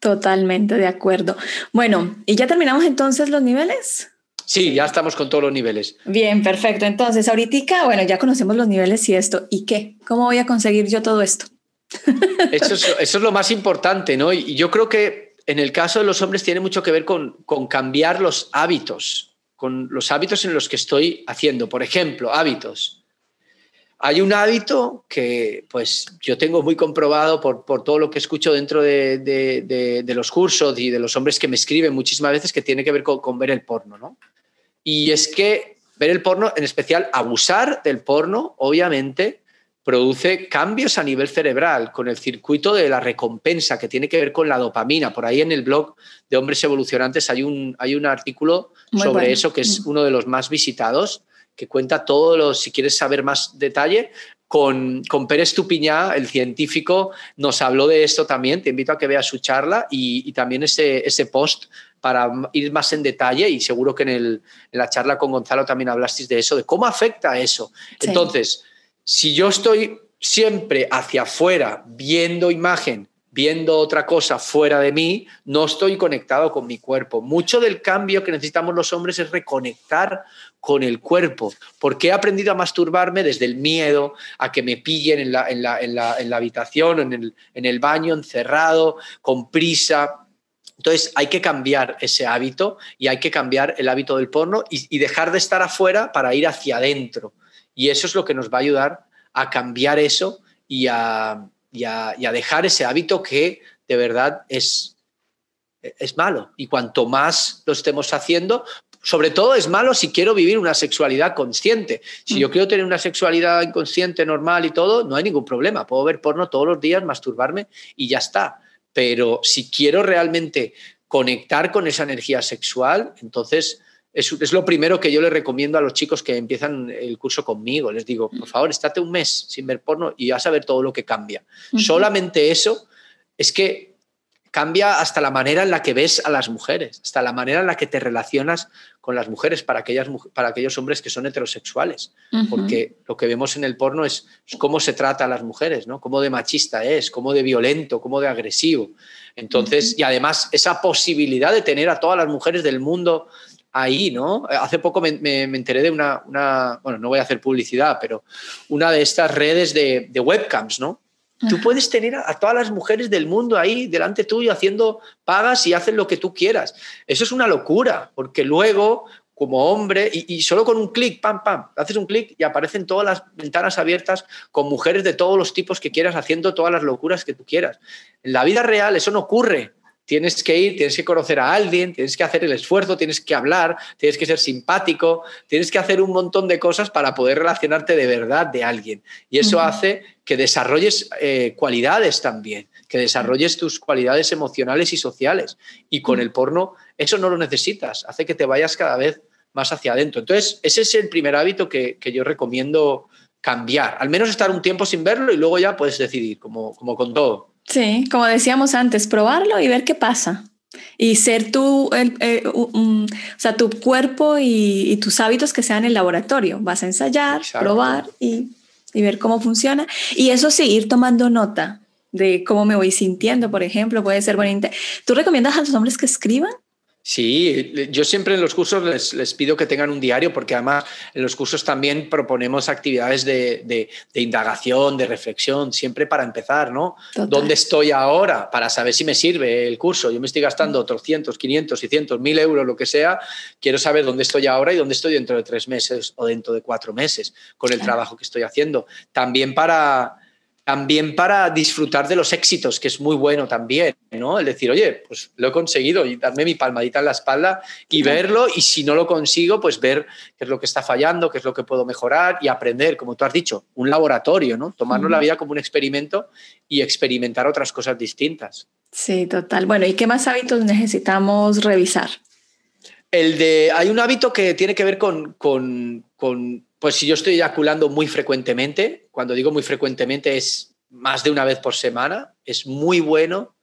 Totalmente de acuerdo. Bueno, ¿y ya terminamos entonces los niveles? Sí, ya estamos con todos los niveles. Bien, perfecto. Entonces, ahorita, bueno, ya conocemos los niveles y esto. ¿Y qué? ¿Cómo voy a conseguir yo todo esto? Eso es, lo más importante, ¿no? Y yo creo que en el caso de los hombres tiene mucho que ver con, cambiar los hábitos, con los hábitos en los que estoy haciendo. Por ejemplo, hábitos. Hay un hábito que pues yo tengo muy comprobado por, todo lo que escucho dentro de, los cursos y de los hombres que me escriben muchísimas veces que tiene que ver con ver el porno, ¿no? Y es que ver el porno, en especial abusar del porno, obviamente produce cambios a nivel cerebral con el circuito de la recompensa que tiene que ver con la dopamina. Por ahí en el blog de Hombres Evolucionantes hay un, hay un artículo sobre eso que es mm. uno de los más visitados, que cuenta todo, lo, si quieres saber más detalle, con, con, Pérez Tupiñá, el científico, nos habló de esto también. Te invito a que veas su charla y, también ese, ese post para ir más en detalle y seguro que en, la charla con Gonzalo también hablasteis de eso, de cómo afecta eso. Entonces, si yo estoy siempre hacia afuera, viendo imagen, viendo otra cosa fuera de mí, no estoy conectado con mi cuerpo. Mucho del cambio que necesitamos los hombres es reconectar con el cuerpo, porque he aprendido a masturbarme desde el miedo a que me pillen en la, habitación, en el baño, encerrado, con prisa, entonces hay que cambiar ese hábito y hay que cambiar el hábito del porno y, dejar de estar afuera para ir hacia adentro. Y eso es lo que nos va a ayudar a cambiar eso y a, a dejar ese hábito que de verdad es, es malo. Y cuanto más lo estemos haciendo, sobre todo es malo si quiero vivir una sexualidad consciente. Si yo mm. quiero tener una sexualidad inconsciente, normal y todo, no hay ningún problema. Puedo ver porno todos los días, masturbarme y ya está pero si quiero realmente conectar con esa energía sexual, entonces es, lo primero que yo le recomiendo a los chicos que empiezan el curso conmigo. Les digo, por favor, estate un mes sin ver porno y vas a ver todo lo que cambia. Solamente eso es que cambia hasta la manera en la que ves a las mujeres, hasta la manera en la que te relacionas con las mujeres para, aquellos hombres que son heterosexuales. Porque lo que vemos en el porno es, cómo se trata a las mujeres, ¿no? Cómo de machista es, cómo de violento, cómo de agresivo. Entonces, y además esa posibilidad de tener a todas las mujeres del mundo ahí, ¿no? Hace poco me, enteré de una, bueno, no voy a hacer publicidad, pero una de estas redes de webcams, ¿no? Tú puedes tener a, todas las mujeres del mundo ahí delante tuyo haciendo pagas y hacen lo que tú quieras. Eso es una locura, porque luego, como hombre, y, y solo con un clic, pam, pam, haces un clic y aparecen todas las ventanas abiertas con mujeres de todos los tipos que quieras haciendo todas las locuras que tú quieras. En la vida real eso no ocurre. Tienes que ir, tienes que conocer a alguien, tienes que hacer el esfuerzo, tienes que hablar, tienes que ser simpático, tienes que hacer un montón de cosas para poder relacionarte de verdad de alguien. Y eso hace que desarrolles eh, cualidades también, que desarrolles tus cualidades emocionales y sociales. Y con el porno eso no lo necesitas, hace que te vayas cada vez más hacia adentro. Entonces, ese es el primer hábito que, yo recomiendo cambiar. Al menos estar un tiempo sin verlo y luego ya puedes decidir, como, como con todo. Sí, como decíamos antes, probarlo y ver qué pasa. Y ser tú, el, eh, mm, o sea, tu cuerpo y, tus hábitos que sean el laboratorio. Vas a ensayar, probar y, y ver cómo funciona. Y eso sí, ir tomando nota de cómo me voy sintiendo, por ejemplo, puede ser bonita. ¿Tú recomiendas a los hombres que escriban? Sí, yo siempre en los cursos les, pido que tengan un diario porque además en los cursos también proponemos actividades de, indagación, de reflexión, siempre para empezar, ¿no? ¿Dónde estoy ahora? Para saber si me sirve el curso. Yo me estoy gastando 300, 500, 600, 1000 euros, lo que sea. Quiero saber dónde estoy ahora y dónde estoy dentro de tres meses o dentro de cuatro meses con el trabajo que estoy haciendo. También para también para disfrutar de los éxitos, que es muy bueno también, ¿no? El decir, oye, pues lo he conseguido y darme mi palmadita en la espalda y verlo y si no lo consigo, pues ver qué es lo que está fallando, qué es lo que puedo mejorar y aprender, como tú has dicho, un laboratorio, ¿no? Tomarnos la vida como un experimento y experimentar otras cosas distintas. Sí, total. Bueno, ¿y qué más hábitos necesitamos revisar? El hay un hábito que tiene que ver con, con, pues si yo estoy eyaculando muy frecuentemente, cuando digo muy frecuentemente es más de una vez por semana, es muy bueno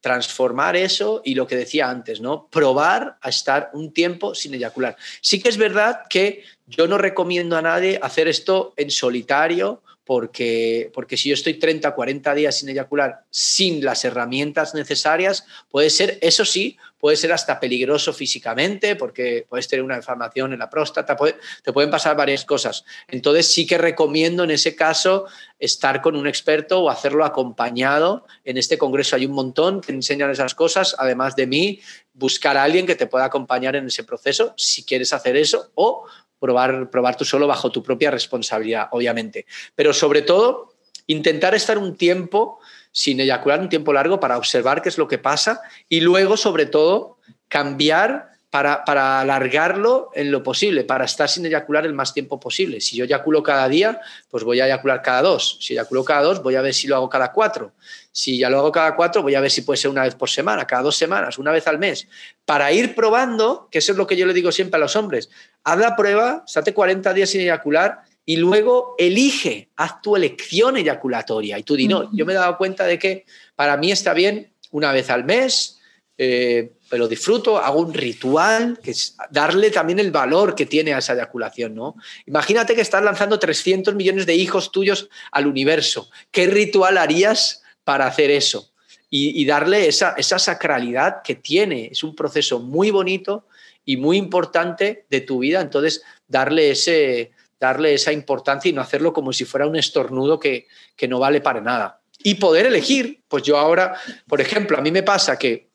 transformar eso y lo que decía antes, ¿no? Probar a estar un tiempo sin eyacular. Sí que es verdad que yo no recomiendo a nadie hacer esto en solitario porque, porque si yo estoy 30, 40 días sin eyacular, sin las herramientas necesarias, puede ser, eso sí, puede ser hasta peligroso físicamente porque puedes tener una inflamación en la próstata, te pueden pasar varias cosas. Entonces sí que recomiendo en ese caso estar con un experto o hacerlo acompañado. En este congreso hay un montón que enseñan esas cosas, además de mí, buscar a alguien que te pueda acompañar en ese proceso si quieres hacer eso o probar, probar tú solo bajo tu propia responsabilidad, obviamente. Pero sobre todo, intentar estar un tiempo sin eyacular un tiempo largo para observar qué es lo que pasa y luego, sobre todo, cambiar para, alargarlo en lo posible, para estar sin eyacular el más tiempo posible. Si yo eyaculo cada día, pues voy a eyacular cada dos. Si eyaculo cada dos, voy a ver si lo hago cada cuatro. Si ya lo hago cada cuatro, voy a ver si puede ser una vez por semana, cada dos semanas, una vez al mes. Para ir probando, que eso es lo que yo le digo siempre a los hombres, haz la prueba, estate 40 días sin eyacular y luego elige, haz tu elección eyaculatoria. Y tú di, no, yo me he dado cuenta de que para mí está bien una vez al mes, pero eh, disfruto, hago un ritual, que es darle también el valor que tiene a esa eyaculación, ¿no? Imagínate que estás lanzando 300 millones de hijos tuyos al universo. ¿Qué ritual harías para hacer eso? Y, y darle esa, esa sacralidad que tiene. Es un proceso muy bonito y muy importante de tu vida. Entonces, darle ese, darle esa importancia y no hacerlo como si fuera un estornudo que, no vale para nada. Y poder elegir, pues yo ahora, por ejemplo, a mí me pasa que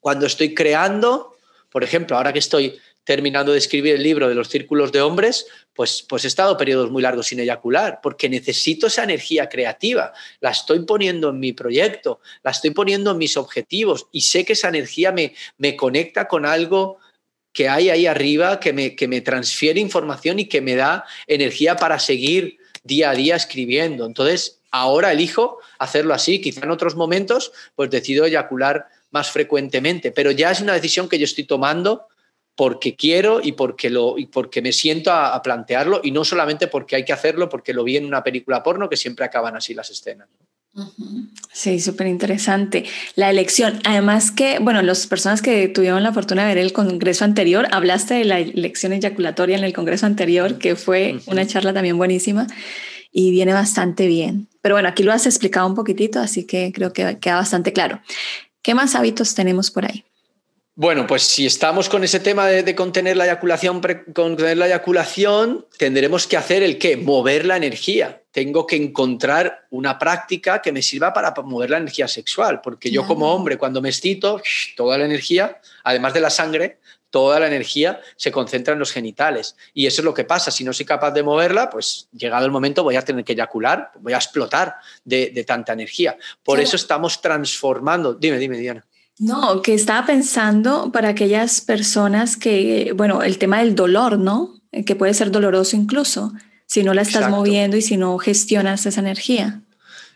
cuando estoy creando, por ejemplo, ahora que estoy terminando de escribir el libro de los círculos de hombres, pues, pues he estado periodos muy largos sin eyacular, porque necesito esa energía creativa, la estoy poniendo en mi proyecto, la estoy poniendo en mis objetivos y sé que esa energía me, me conecta con algo que hay ahí arriba que me, que me transfiere información y que me da energía para seguir día a día escribiendo. Entonces, ahora elijo hacerlo así. Quizá en otros momentos, pues decido eyacular más frecuentemente, pero ya es una decisión que yo estoy tomando porque quiero y porque, lo, y porque me siento a, plantearlo y no solamente porque hay que hacerlo, porque lo vi en una película porno que siempre acaban así las escenas. Sí, súper interesante la elección. Además que, bueno, las personas que tuvieron la fortuna de ver el Congreso anterior, hablaste de la elección eyaculatoria en el Congreso anterior, que fue una charla también buenísima y viene bastante bien. Pero bueno, aquí lo has explicado un poquitito, así que creo que queda bastante claro. ¿Qué más hábitos tenemos por ahí? Bueno, pues si estamos con ese tema de, contener la eyaculación, la eyaculación, tendremos que hacer el qué? Mover la energía. Tengo que encontrar una práctica que me sirva para mover la energía sexual, porque yo como hombre cuando me excito, toda la energía, además de la sangre, toda la energía se concentra en los genitales. Y eso es lo que pasa. Si no soy capaz de moverla, pues llegado el momento voy a tener que eyacular, voy a explotar de, tanta energía. Por eso estamos transformando. Dime, dime, Diana. No, que estaba pensando para aquellas personas que, bueno, el tema del dolor, ¿no? Eh, que puede ser doloroso incluso, si no la estás moviendo y si no gestionas esa energía.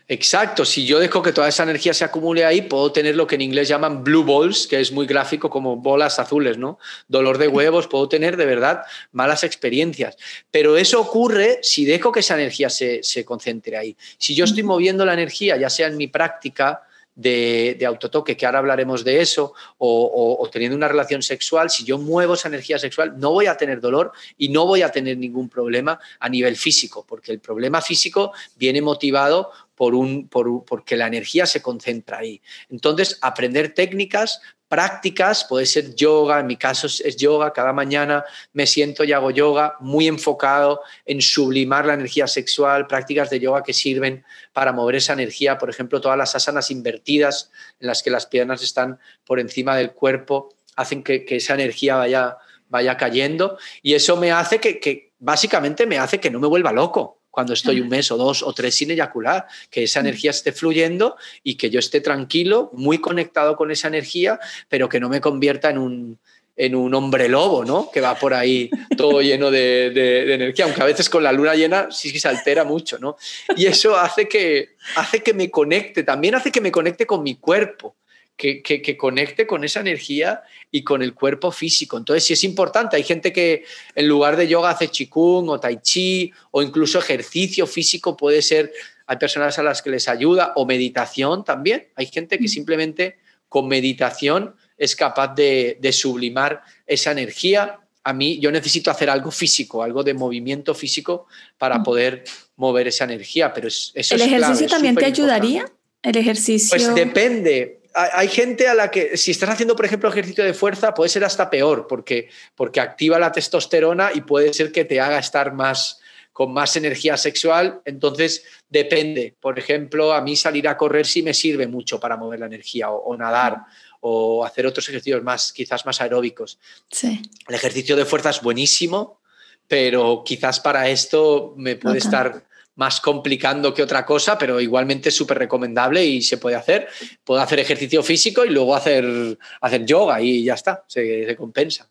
Exacto, si yo dejo que toda esa energía se acumule ahí, puedo tener lo que en inglés llaman blue balls, que es muy gráfico como bolas azules, ¿no? Dolor de huevos, puedo tener de verdad malas experiencias. Pero eso ocurre si dejo que esa energía se concentre ahí. Si yo estoy moviendo la energía, ya sea en mi práctica, de, autotoque, que ahora hablaremos de eso, o, teniendo una relación sexual, si yo muevo esa energía sexual, no voy a tener dolor y no voy a tener ningún problema a nivel físico, porque el problema físico viene motivado por un, por, porque la energía se concentra ahí. Entonces, aprender técnicas prácticas, puede ser yoga, en mi caso es yoga, cada mañana me siento y hago yoga muy enfocado en sublimar la energía sexual, prácticas de yoga que sirven para mover esa energía, por ejemplo, todas las asanas invertidas en las que las piernas están por encima del cuerpo, hacen que, esa energía vaya, vaya cayendo y eso me hace que, básicamente me hace que no me vuelva loco cuando estoy un mes o dos o tres sin eyacular, que esa mm. energía esté fluyendo y que yo esté tranquilo, muy conectado con esa energía, pero que no me convierta en un, en un hombre lobo, ¿no? Que va por ahí todo lleno de, energía, aunque a veces con la luna llena sí se altera mucho, ¿no? Y eso hace que, hace que me conecte, también hace que me conecte con mi cuerpo, que, conecte con esa energía y con el cuerpo físico. Entonces, sí es importante. Hay gente que en lugar de yoga hace chikung o tai chi o incluso ejercicio físico puede ser. Hay personas a las que les ayuda o meditación también. Hay gente que simplemente con meditación es capaz de, sublimar esa energía. A mí, yo necesito hacer algo físico, algo de movimiento físico para poder mover esa energía, pero eso ¿El ejercicio también te ayudaría? ¿El ejercicio? Pues depende, hay gente a la que, si estás haciendo, por ejemplo, ejercicio de fuerza, puede ser hasta peor, porque, porque activa la testosterona y puede ser que te haga estar más con más energía sexual. Entonces, depende. Por ejemplo, a mí salir a correr sí me sirve mucho para mover la energía o, nadar o hacer otros ejercicios más, quizás más aeróbicos. Sí. El ejercicio de fuerza es buenísimo, pero quizás para esto me puede estar más complicando que otra cosa, pero igualmente súper recomendable y se puede hacer. Puedo hacer ejercicio físico y luego hacer, hacer yoga y ya está, se, compensa.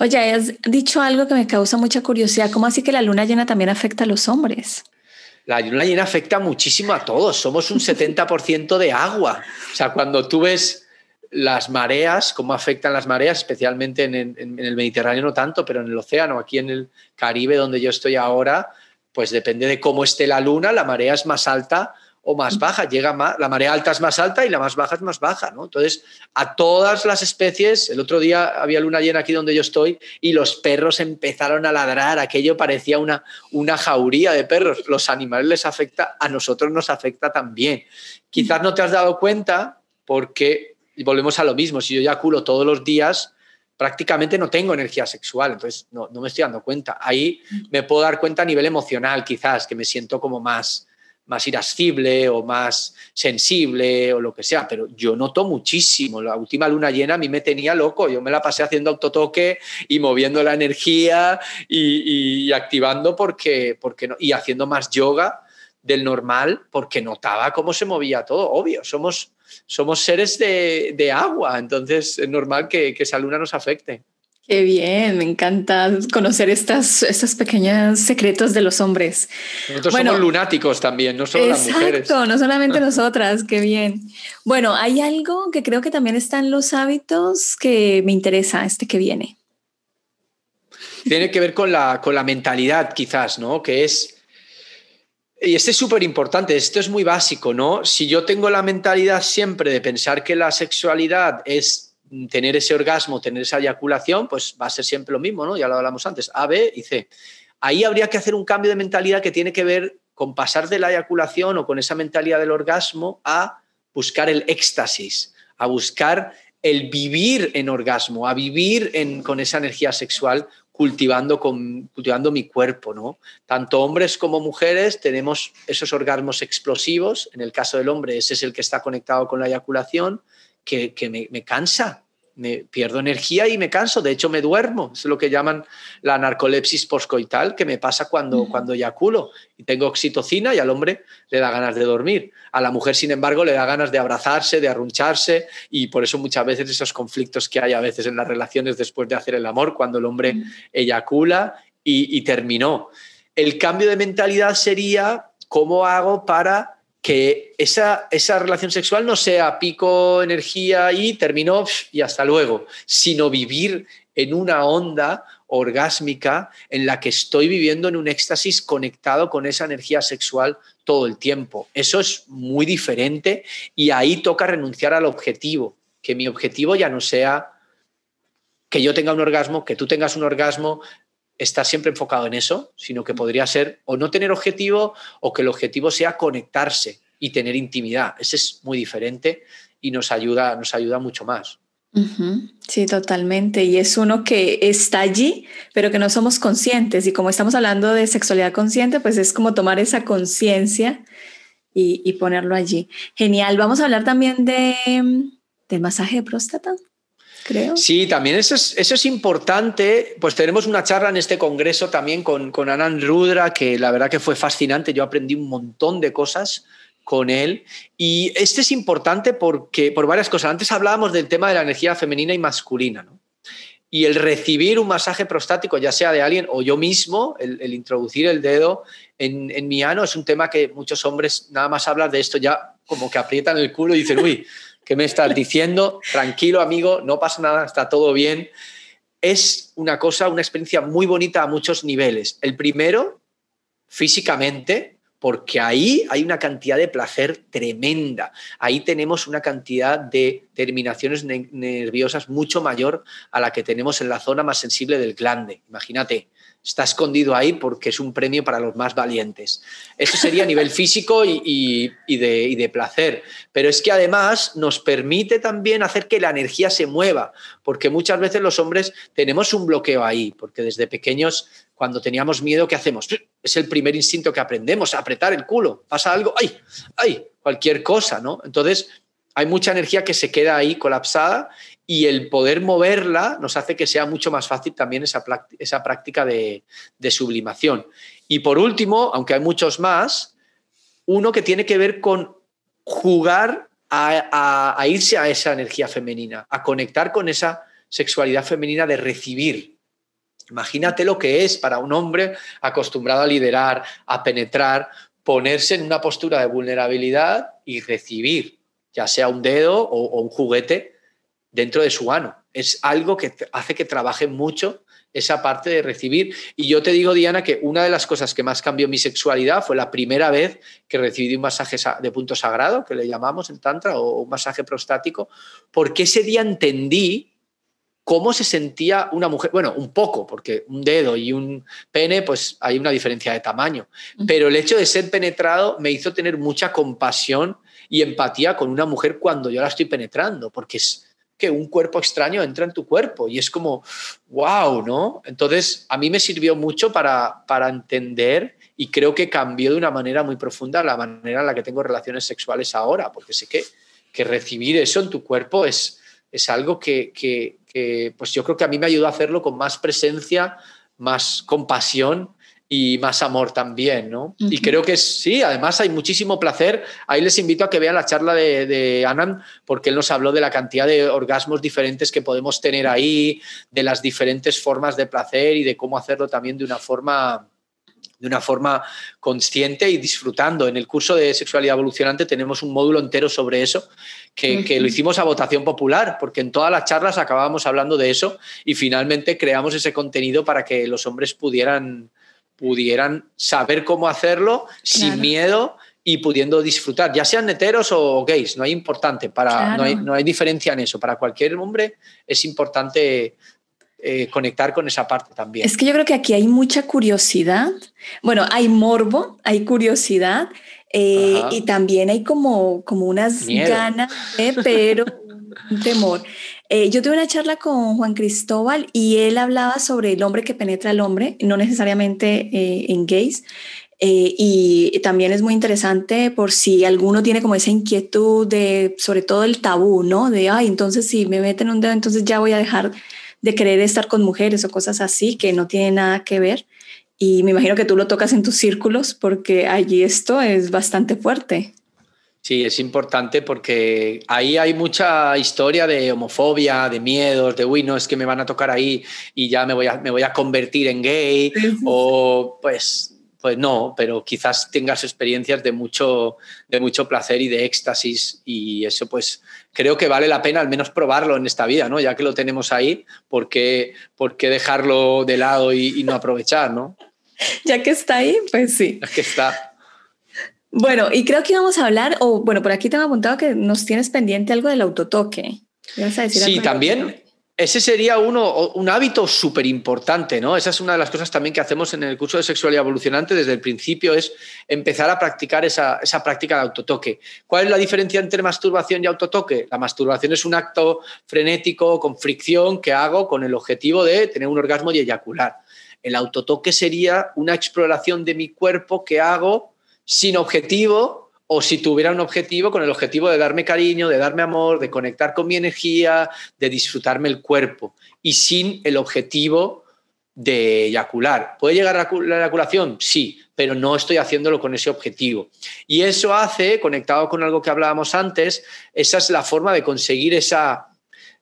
Oye, has dicho algo que me causa mucha curiosidad. ¿Cómo así que la luna llena también afecta a los hombres? La luna llena afecta muchísimo a todos. Somos un 70% de agua. O sea, cuando tú ves las mareas, cómo afectan las mareas, especialmente en, en, el Mediterráneo no tanto, pero en el océano, aquí en el Caribe donde yo estoy ahora, pues depende de cómo esté la luna, la marea es más alta o más baja. Llega más, la marea alta es más alta y la más baja es más baja, ¿no? Entonces, a todas las especies, el otro día había luna llena aquí donde yo estoy y los perros empezaron a ladrar, aquello parecía una, una jauría de perros. Los animales les afecta, a nosotros nos afecta también. Quizás no te has dado cuenta porque volvemos a lo mismo, si yo ya culo todos los días, prácticamente no tengo energía sexual, entonces no, me estoy dando cuenta. Ahí me puedo dar cuenta a nivel emocional, quizás, que me siento como más, más irascible o más sensible o lo que sea, pero yo noto muchísimo. La última luna llena a mí me tenía loco, yo me la pasé haciendo autotoque y moviendo la energía y, y activando porque, porque no, y haciendo más yoga del normal porque notaba cómo se movía todo. Obvio, somos, somos seres de, agua, entonces es normal que, esa luna nos afecte. Qué bien, me encanta conocer estas, estas pequeñas secretos de los hombres. Nosotros somos lunáticos también, no solo las mujeres. Exacto, no solamente nosotras, qué bien. Bueno, hay algo que creo que también está en los hábitos que me interesa, este que viene. Tiene que ver con la, con la mentalidad, quizás, ¿no? Que es y este es súper importante, esto es muy básico, ¿no? Si yo tengo la mentalidad siempre de pensar que la sexualidad es tener ese orgasmo, tener esa eyaculación, pues va a ser siempre lo mismo, ¿no? Ya lo hablamos antes, A, B y C. Ahí habría que hacer un cambio de mentalidad que tiene que ver con pasar de la eyaculación o con esa mentalidad del orgasmo a buscar el éxtasis, a buscar el vivir en orgasmo, a vivir con esa energía sexual cultivando, con, cultivando mi cuerpo, ¿no? Tanto hombres como mujeres tenemos esos orgasmos explosivos, en el caso del hombre ese es el que está conectado con la eyaculación, que, me cansa, me pierdo energía y me canso, de hecho me duermo, es lo que llaman la narcolepsis poscoital, que me pasa cuando, eyaculo y tengo oxitocina y al hombre le da ganas de dormir, a la mujer sin embargo le da ganas de abrazarse, de arruncharse y por eso muchas veces esos conflictos que hay a veces en las relaciones después de hacer el amor, cuando el hombre eyacula y terminó. El cambio de mentalidad sería cómo hago para que esa, esa relación sexual no sea pico, energía y terminó y hasta luego, sino vivir en una onda orgásmica en la que estoy viviendo en un éxtasis conectado con esa energía sexual todo el tiempo. Eso es muy diferente y ahí toca renunciar al objetivo, que mi objetivo ya no sea que yo tenga un orgasmo, que tú tengas un orgasmo, está siempre enfocado en eso, sino que podría ser o no tener objetivo o que el objetivo sea conectarse y tener intimidad. Ese es muy diferente y nos ayuda, nos ayuda mucho más. Sí, totalmente. Y es uno que está allí, pero que no somos conscientes. Y como estamos hablando de sexualidad consciente, pues es como tomar esa conciencia y, ponerlo allí. Genial. Vamos a hablar también de, mm, del masaje de próstata. Sí, también eso es, importante. Pues tenemos una charla en este congreso también con, con Anand Rudra, que la verdad que fue fascinante. Yo aprendí un montón de cosas con él. Y este es importante porque, por varias cosas. Antes hablábamos del tema de la energía femenina y masculina, Y el recibir un masaje prostático, ya sea de alguien o yo mismo, el, introducir el dedo en, en mi ano, es un tema que muchos hombres nada más hablan de esto ya como que aprietan el culo y dicen, uy, ¿Qué me estás diciendo? Tranquilo, amigo, no pasa nada, está todo bien. Es una cosa, una experiencia muy bonita a muchos niveles. El primero, físicamente, porque ahí hay una cantidad de placer tremenda. Ahí tenemos una cantidad de terminaciones nerviosas mucho mayor a la que tenemos en la zona más sensible del glande. Imagínate, está escondido ahí porque es un premio para los más valientes. Eso sería a nivel físico y, de, de, placer. Pero es que además nos permite también hacer que la energía se mueva, porque muchas veces los hombres tenemos un bloqueo ahí, porque desde pequeños, cuando teníamos miedo, ¿qué hacemos? Es el primer instinto que aprendemos, apretar el culo. Pasa algo, ¡ay! ¡ay! Cualquier cosa, ¿no? Entonces, hay mucha energía que se queda ahí colapsada y el poder moverla nos hace que sea mucho más fácil también esa, práctica de, sublimación. Y por último, aunque hay muchos más, uno que tiene que ver con jugar a irse a esa energía femenina, a conectar con esa sexualidad femenina de recibir. Imagínate lo que es para un hombre acostumbrado a liderar, a penetrar, ponerse en una postura de vulnerabilidad y recibir ya sea un dedo o, un juguete dentro de su ano. Es algo que hace que trabaje mucho esa parte de recibir. Y yo te digo, Diana, que una de las cosas que más cambió mi sexualidad fue la primera vez que recibí un masaje de punto sagrado, que le llamamos en Tantra, o un masaje prostático, porque ese día entendí cómo se sentía una mujer. Bueno, un poco, porque un dedo y un pene, pues hay una diferencia de tamaño. Pero el hecho de ser penetrado me hizo tener mucha compasión y empatía con una mujer cuando yo la estoy penetrando, porque es que un cuerpo extraño entra en tu cuerpo y es como, wow, ¿no? Entonces, a mí me sirvió mucho para, para entender y creo que cambió de una manera muy profunda la manera en la que tengo relaciones sexuales ahora, porque sé que, que recibir eso en tu cuerpo es, es algo que, que, que, pues yo creo que a mí me ayudó a hacerlo con más presencia, más compasión y más amor también, ¿no? Y creo que sí, además hay muchísimo placer. Ahí les invito a que vean la charla de, de Anand, porque él nos habló de la cantidad de orgasmos diferentes que podemos tener ahí, de las diferentes formas de placer y de cómo hacerlo también de una forma de una forma consciente y disfrutando. En el curso de sexualidad evolucionante tenemos un módulo entero sobre eso, que, que, lo hicimos a votación popular, porque en todas las charlas acabábamos hablando de eso y finalmente creamos ese contenido para que los hombres pudieran pudieran saber cómo hacerlo sin miedo y pudiendo disfrutar, ya sean heteros o gays, no hay importante, para, no, hay, diferencia en eso. Para cualquier hombre es importante eh, conectar con esa parte también. Es que yo creo que aquí hay mucha curiosidad, bueno, hay morbo, hay curiosidad eh, y también hay como, como unas ganas, pero un temor. Eh, yo tuve una charla con Juan Cristóbal y él hablaba sobre el hombre que penetra al hombre, no necesariamente eh, en gays. Eh, y también es muy interesante por si alguno tiene como esa inquietud de, sobre todo el tabú, ¿no? De, ay, entonces si me meten un dedo, entonces ya voy a dejar de querer estar con mujeres o cosas así que no tiene nada que ver. Y me imagino que tú lo tocas en tus círculos porque allí esto es bastante fuerte. Sí, es importante porque ahí hay mucha historia de homofobia, de miedos, de uy, no, es que me van a tocar ahí y ya me voy a, me voy a convertir en gay. o pues, pues no, pero quizás tengas experiencias de mucho, de mucho placer y de éxtasis y eso pues creo que vale la pena al menos probarlo en esta vida, ¿no? Ya que lo tenemos ahí, ¿por qué, dejarlo de lado y, no aprovechar, ¿no? Ya que está ahí, pues sí. Ya que está. Bueno, y creo que íbamos a hablar, o bueno, por aquí te apuntado que nos tienes pendiente algo del autotoque. ¿Vas decir sí, también. Ese sería uno, un hábito súper importante, ¿no? Esa es una de las cosas también que hacemos en el curso de sexualidad evolucionante desde el principio, es empezar a practicar esa, esa práctica de autotoque. ¿Cuál es la diferencia entre masturbación y autotoque? La masturbación es un acto frenético, con fricción, que hago con el objetivo de tener un orgasmo y eyacular. El autotoque sería una exploración de mi cuerpo que hago sin objetivo o si tuviera un objetivo con el objetivo de darme cariño, de darme amor, de conectar con mi energía, de disfrutarme el cuerpo y sin el objetivo de eyacular. ¿Puede llegar a la eyaculación? Sí, pero no estoy haciéndolo con ese objetivo. Y eso hace, conectado con algo que hablábamos antes, esa es la forma de conseguir esa,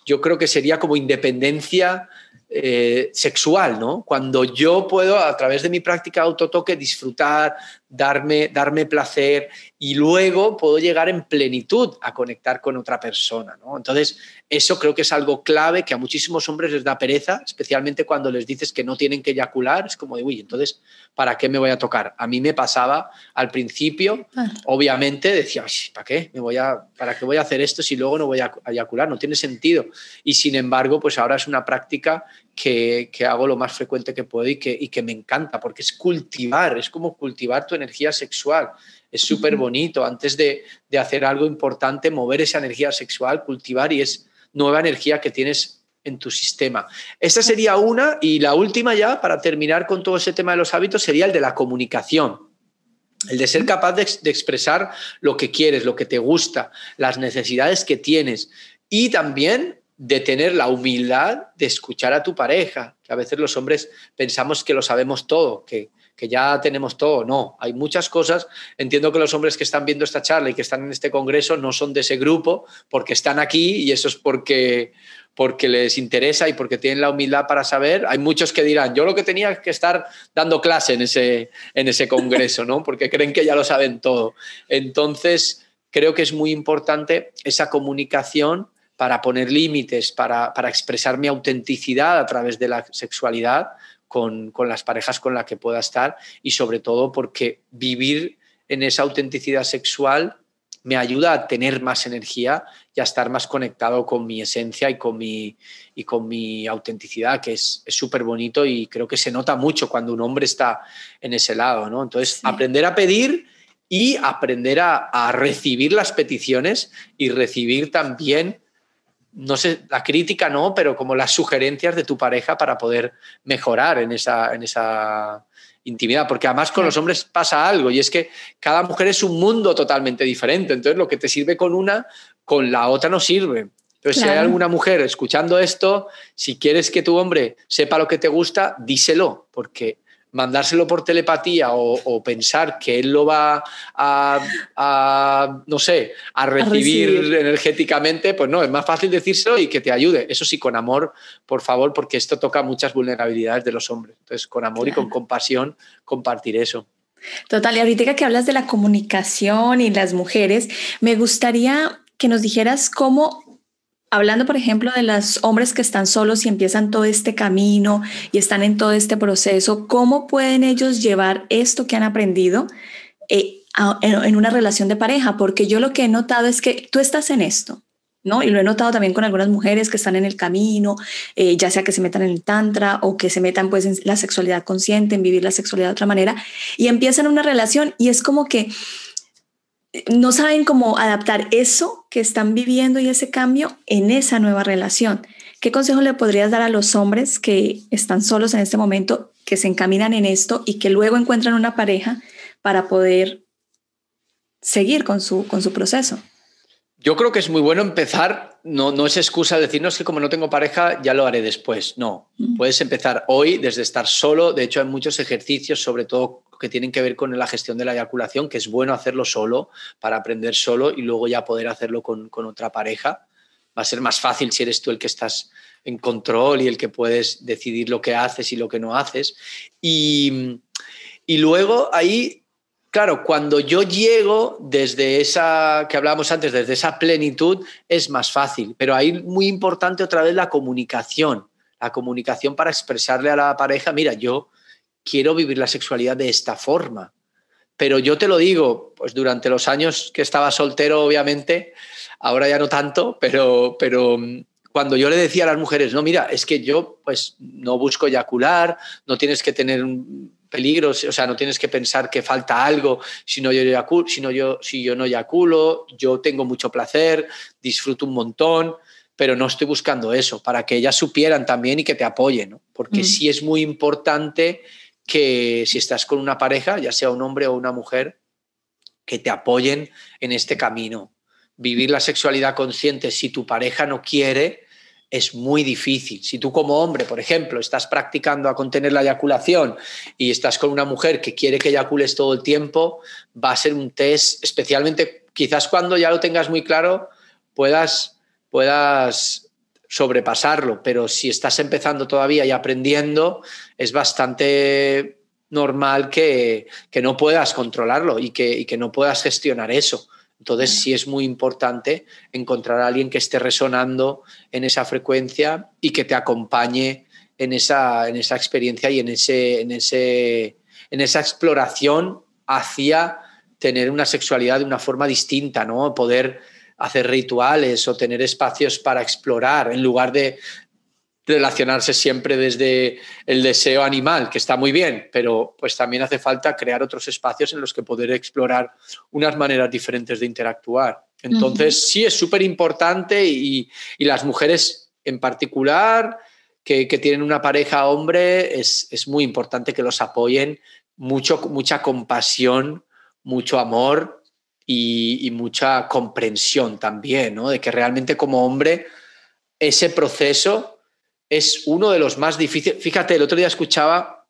yo creo que sería como independencia eh, sexual, ¿no? Cuando yo puedo, a través de mi práctica de autotoque, disfrutar darme, darme placer y luego puedo llegar en plenitud a conectar con otra persona. ¿no? Entonces, eso creo que es algo clave que a muchísimos hombres les da pereza, especialmente cuando les dices que no tienen que eyacular. Es como de, uy, entonces, ¿para qué me voy a tocar? A mí me pasaba al principio, ah. obviamente, decía, ¿para qué? ¿Me voy a, ¿Para qué voy a hacer esto si luego no voy a eyacular? No tiene sentido. Y sin embargo, pues ahora es una práctica que, hago lo más frecuente que puedo y que, me encanta, porque es cultivar, es como cultivar tu energía sexual. Es súper bonito, antes de, de hacer algo importante, mover esa energía sexual, cultivar y es nueva energía que tienes en tu sistema. Esta sería una y la última ya, para terminar con todo ese tema de los hábitos, sería el de la comunicación. El de ser capaz de, de, expresar lo que quieres, lo que te gusta, las necesidades que tienes. Y también de tener la humildad de escuchar a tu pareja, que a veces los hombres pensamos que lo sabemos todo, que, ya tenemos todo. No, hay muchas cosas. Entiendo que los hombres que están viendo esta charla y que están en este congreso no son de ese grupo porque están aquí y eso es porque, porque les interesa y porque tienen la humildad para saber. Hay muchos que dirán, yo lo que tenía es que estar dando clase en ese, en ese congreso, ¿no? Porque creen que ya lo saben todo. Entonces, creo que es muy importante esa comunicación para poner límites, para, expresar mi autenticidad a través de la sexualidad con, las parejas con las que pueda estar y sobre todo porque vivir en esa autenticidad sexual me ayuda a tener más energía y a estar más conectado con mi esencia y con mi, y con mi autenticidad, que es súper bonito y creo que se nota mucho cuando un hombre está en ese lado, Entonces, aprender a pedir y aprender a, a, recibir las peticiones y recibir también no sé, la crítica no, pero como las sugerencias de tu pareja para poder mejorar en esa, en esa intimidad. Porque además con los hombres pasa algo y es que cada mujer es un mundo totalmente diferente. Entonces lo que te sirve con una, con la otra no sirve. Entonces si hay alguna mujer escuchando esto, si quieres que tu hombre sepa lo que te gusta, díselo, porque mandárselo por telepatía o, pensar que él lo va a, no sé, a recibir, energéticamente, pues no, es más fácil decírselo y que te ayude. Eso sí, con amor, por favor, porque esto toca muchas vulnerabilidades de los hombres. Entonces, con amor y con compasión, compartir eso. Total, y ahorita que hablas de la comunicación y las mujeres, me gustaría que nos dijeras cómo hablando, por ejemplo, de los hombres que están solos y empiezan todo este camino y están en todo este proceso, ¿cómo pueden ellos llevar esto que han aprendido eh, en, una relación de pareja? Porque yo lo que he notado es que tú estás en esto. ¿No? Y lo he notado también con algunas mujeres que están en el camino, eh, ya sea que se metan en el tantra o que se metan pues en la sexualidad consciente, en vivir la sexualidad de otra manera, y empiezan una relación y es como que no saben cómo adaptar eso que están viviendo y ese cambio en esa nueva relación. ¿Qué consejo le podrías dar a los hombres que están solos en este momento, que se encaminan en esto y que luego encuentran una pareja para poder seguir con su, con su proceso? Yo creo que es muy bueno empezar, no, no es excusa decirnos que como no tengo pareja ya lo haré después, no, mm. puedes empezar hoy desde estar solo, de hecho hay muchos ejercicios, sobre todo que tienen que ver con la gestión de la eyaculación, que es bueno hacerlo solo, para aprender solo y luego ya poder hacerlo con, otra pareja. Va a ser más fácil si eres tú el que estás en control y el que puedes decidir lo que haces y lo que no haces. Y, y luego ahí, claro, cuando yo llego desde esa, que hablábamos antes, desde esa plenitud, es más fácil. Pero ahí muy importante otra vez la comunicación, la comunicación para expresarle a la pareja, mira, yo quiero vivir la sexualidad de esta forma. Pero yo te lo digo, pues durante los años que estaba soltero, obviamente, ahora ya no tanto, pero, pero mm, cuando yo le decía a las mujeres, no, mira, es que yo pues no busco eyacular, no tienes que tener peligros, o sea, no tienes que pensar que falta algo si no yo, eyaculo, si no yo, si yo no eyaculo, yo tengo mucho placer, disfruto un montón, pero no estoy buscando eso, para que ellas supieran también y que te apoyen, porque sí es muy importante que si estás con una pareja, ya sea un hombre o una mujer, que te apoyen en este camino. Vivir la sexualidad consciente si tu pareja no quiere es muy difícil. Si tú como hombre, por ejemplo, estás practicando a contener la eyaculación y estás con una mujer que quiere que eyacules todo el tiempo, va a ser un test, especialmente quizás cuando ya lo tengas muy claro, puedas, puedas sobrepasarlo, pero si estás empezando todavía y aprendiendo, es bastante normal que, no puedas controlarlo y que, no puedas gestionar eso. Entonces sí es muy importante encontrar a alguien que esté resonando en esa frecuencia y que te acompañe en esa, en esa experiencia y en, ese, en, ese, en esa exploración hacia tener una sexualidad de una forma distinta, ¿no? Poder hacer rituales o tener espacios para explorar en lugar de relacionarse siempre desde el deseo animal, que está muy bien, pero pues también hace falta crear otros espacios en los que poder explorar unas maneras diferentes de interactuar. Entonces, sí es súper importante y, las mujeres en particular que, tienen una pareja hombre, es, muy importante que los apoyen, mucho, mucha compasión, mucho amor y, mucha comprensión también, ¿no? De que realmente como hombre ese proceso es uno de los más difíciles. Fíjate, el otro día escuchaba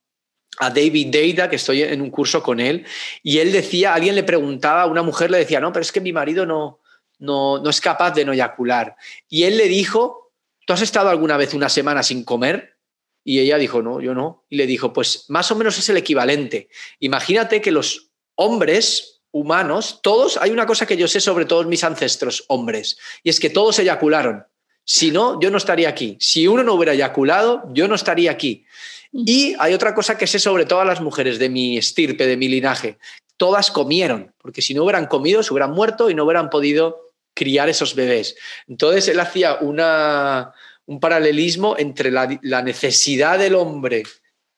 a David Deida, que estoy en un curso con él, y él decía, alguien le preguntaba, una mujer le decía, no, pero es que mi marido no, no, no es capaz de no eyacular. Y él le dijo, ¿tú has estado alguna vez una semana sin comer? Y ella dijo, no, yo no. Y le dijo, pues más o menos es el equivalente. Imagínate que los hombres humanos, todos, hay una cosa que yo sé sobre todos mis ancestros hombres, y es que todos eyacularon. Si no, yo no estaría aquí. Si uno no hubiera eyaculado, yo no estaría aquí. Y hay otra cosa que sé sobre todas las mujeres de mi estirpe, de mi linaje. Todas comieron, porque si no hubieran comido, se hubieran muerto y no hubieran podido criar esos bebés. Entonces él hacía un paralelismo entre la necesidad del hombre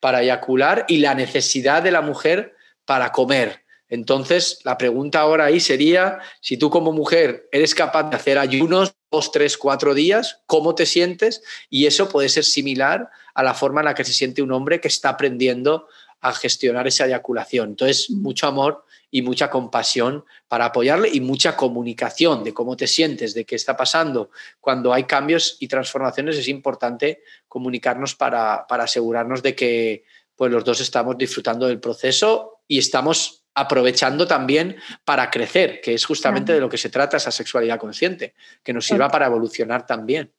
para eyacular y la necesidad de la mujer para comer. Entonces, la pregunta ahora ahí sería, si tú como mujer eres capaz de hacer ayunos dos, tres, cuatro días, ¿cómo te sientes? Y eso puede ser similar a la forma en la que se siente un hombre que está aprendiendo a gestionar esa eyaculación. Entonces, mm. mucho amor y mucha compasión para apoyarle y mucha comunicación de cómo te sientes, de qué está pasando. Cuando hay cambios y transformaciones es importante comunicarnos para, asegurarnos de que pues, los dos estamos disfrutando del proceso y estamos aprovechando también para crecer, que es justamente de lo que se trata esa sexualidad consciente, que nos sirva para evolucionar también.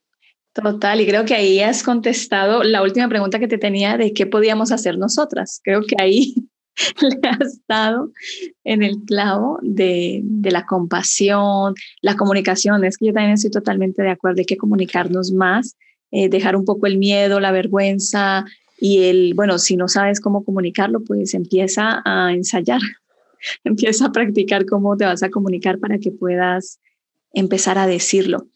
Total, y creo que ahí has contestado la última pregunta que te tenía de qué podíamos hacer nosotras. Creo que ahí le has dado en el clavo de, la compasión, la comunicación. Es que yo también estoy totalmente de acuerdo, hay que comunicarnos más, eh, dejar un poco el miedo, la vergüenza y el, bueno, si no sabes cómo comunicarlo, pues empieza a ensayar, empieza a practicar cómo te vas a comunicar para que puedas empezar a decirlo.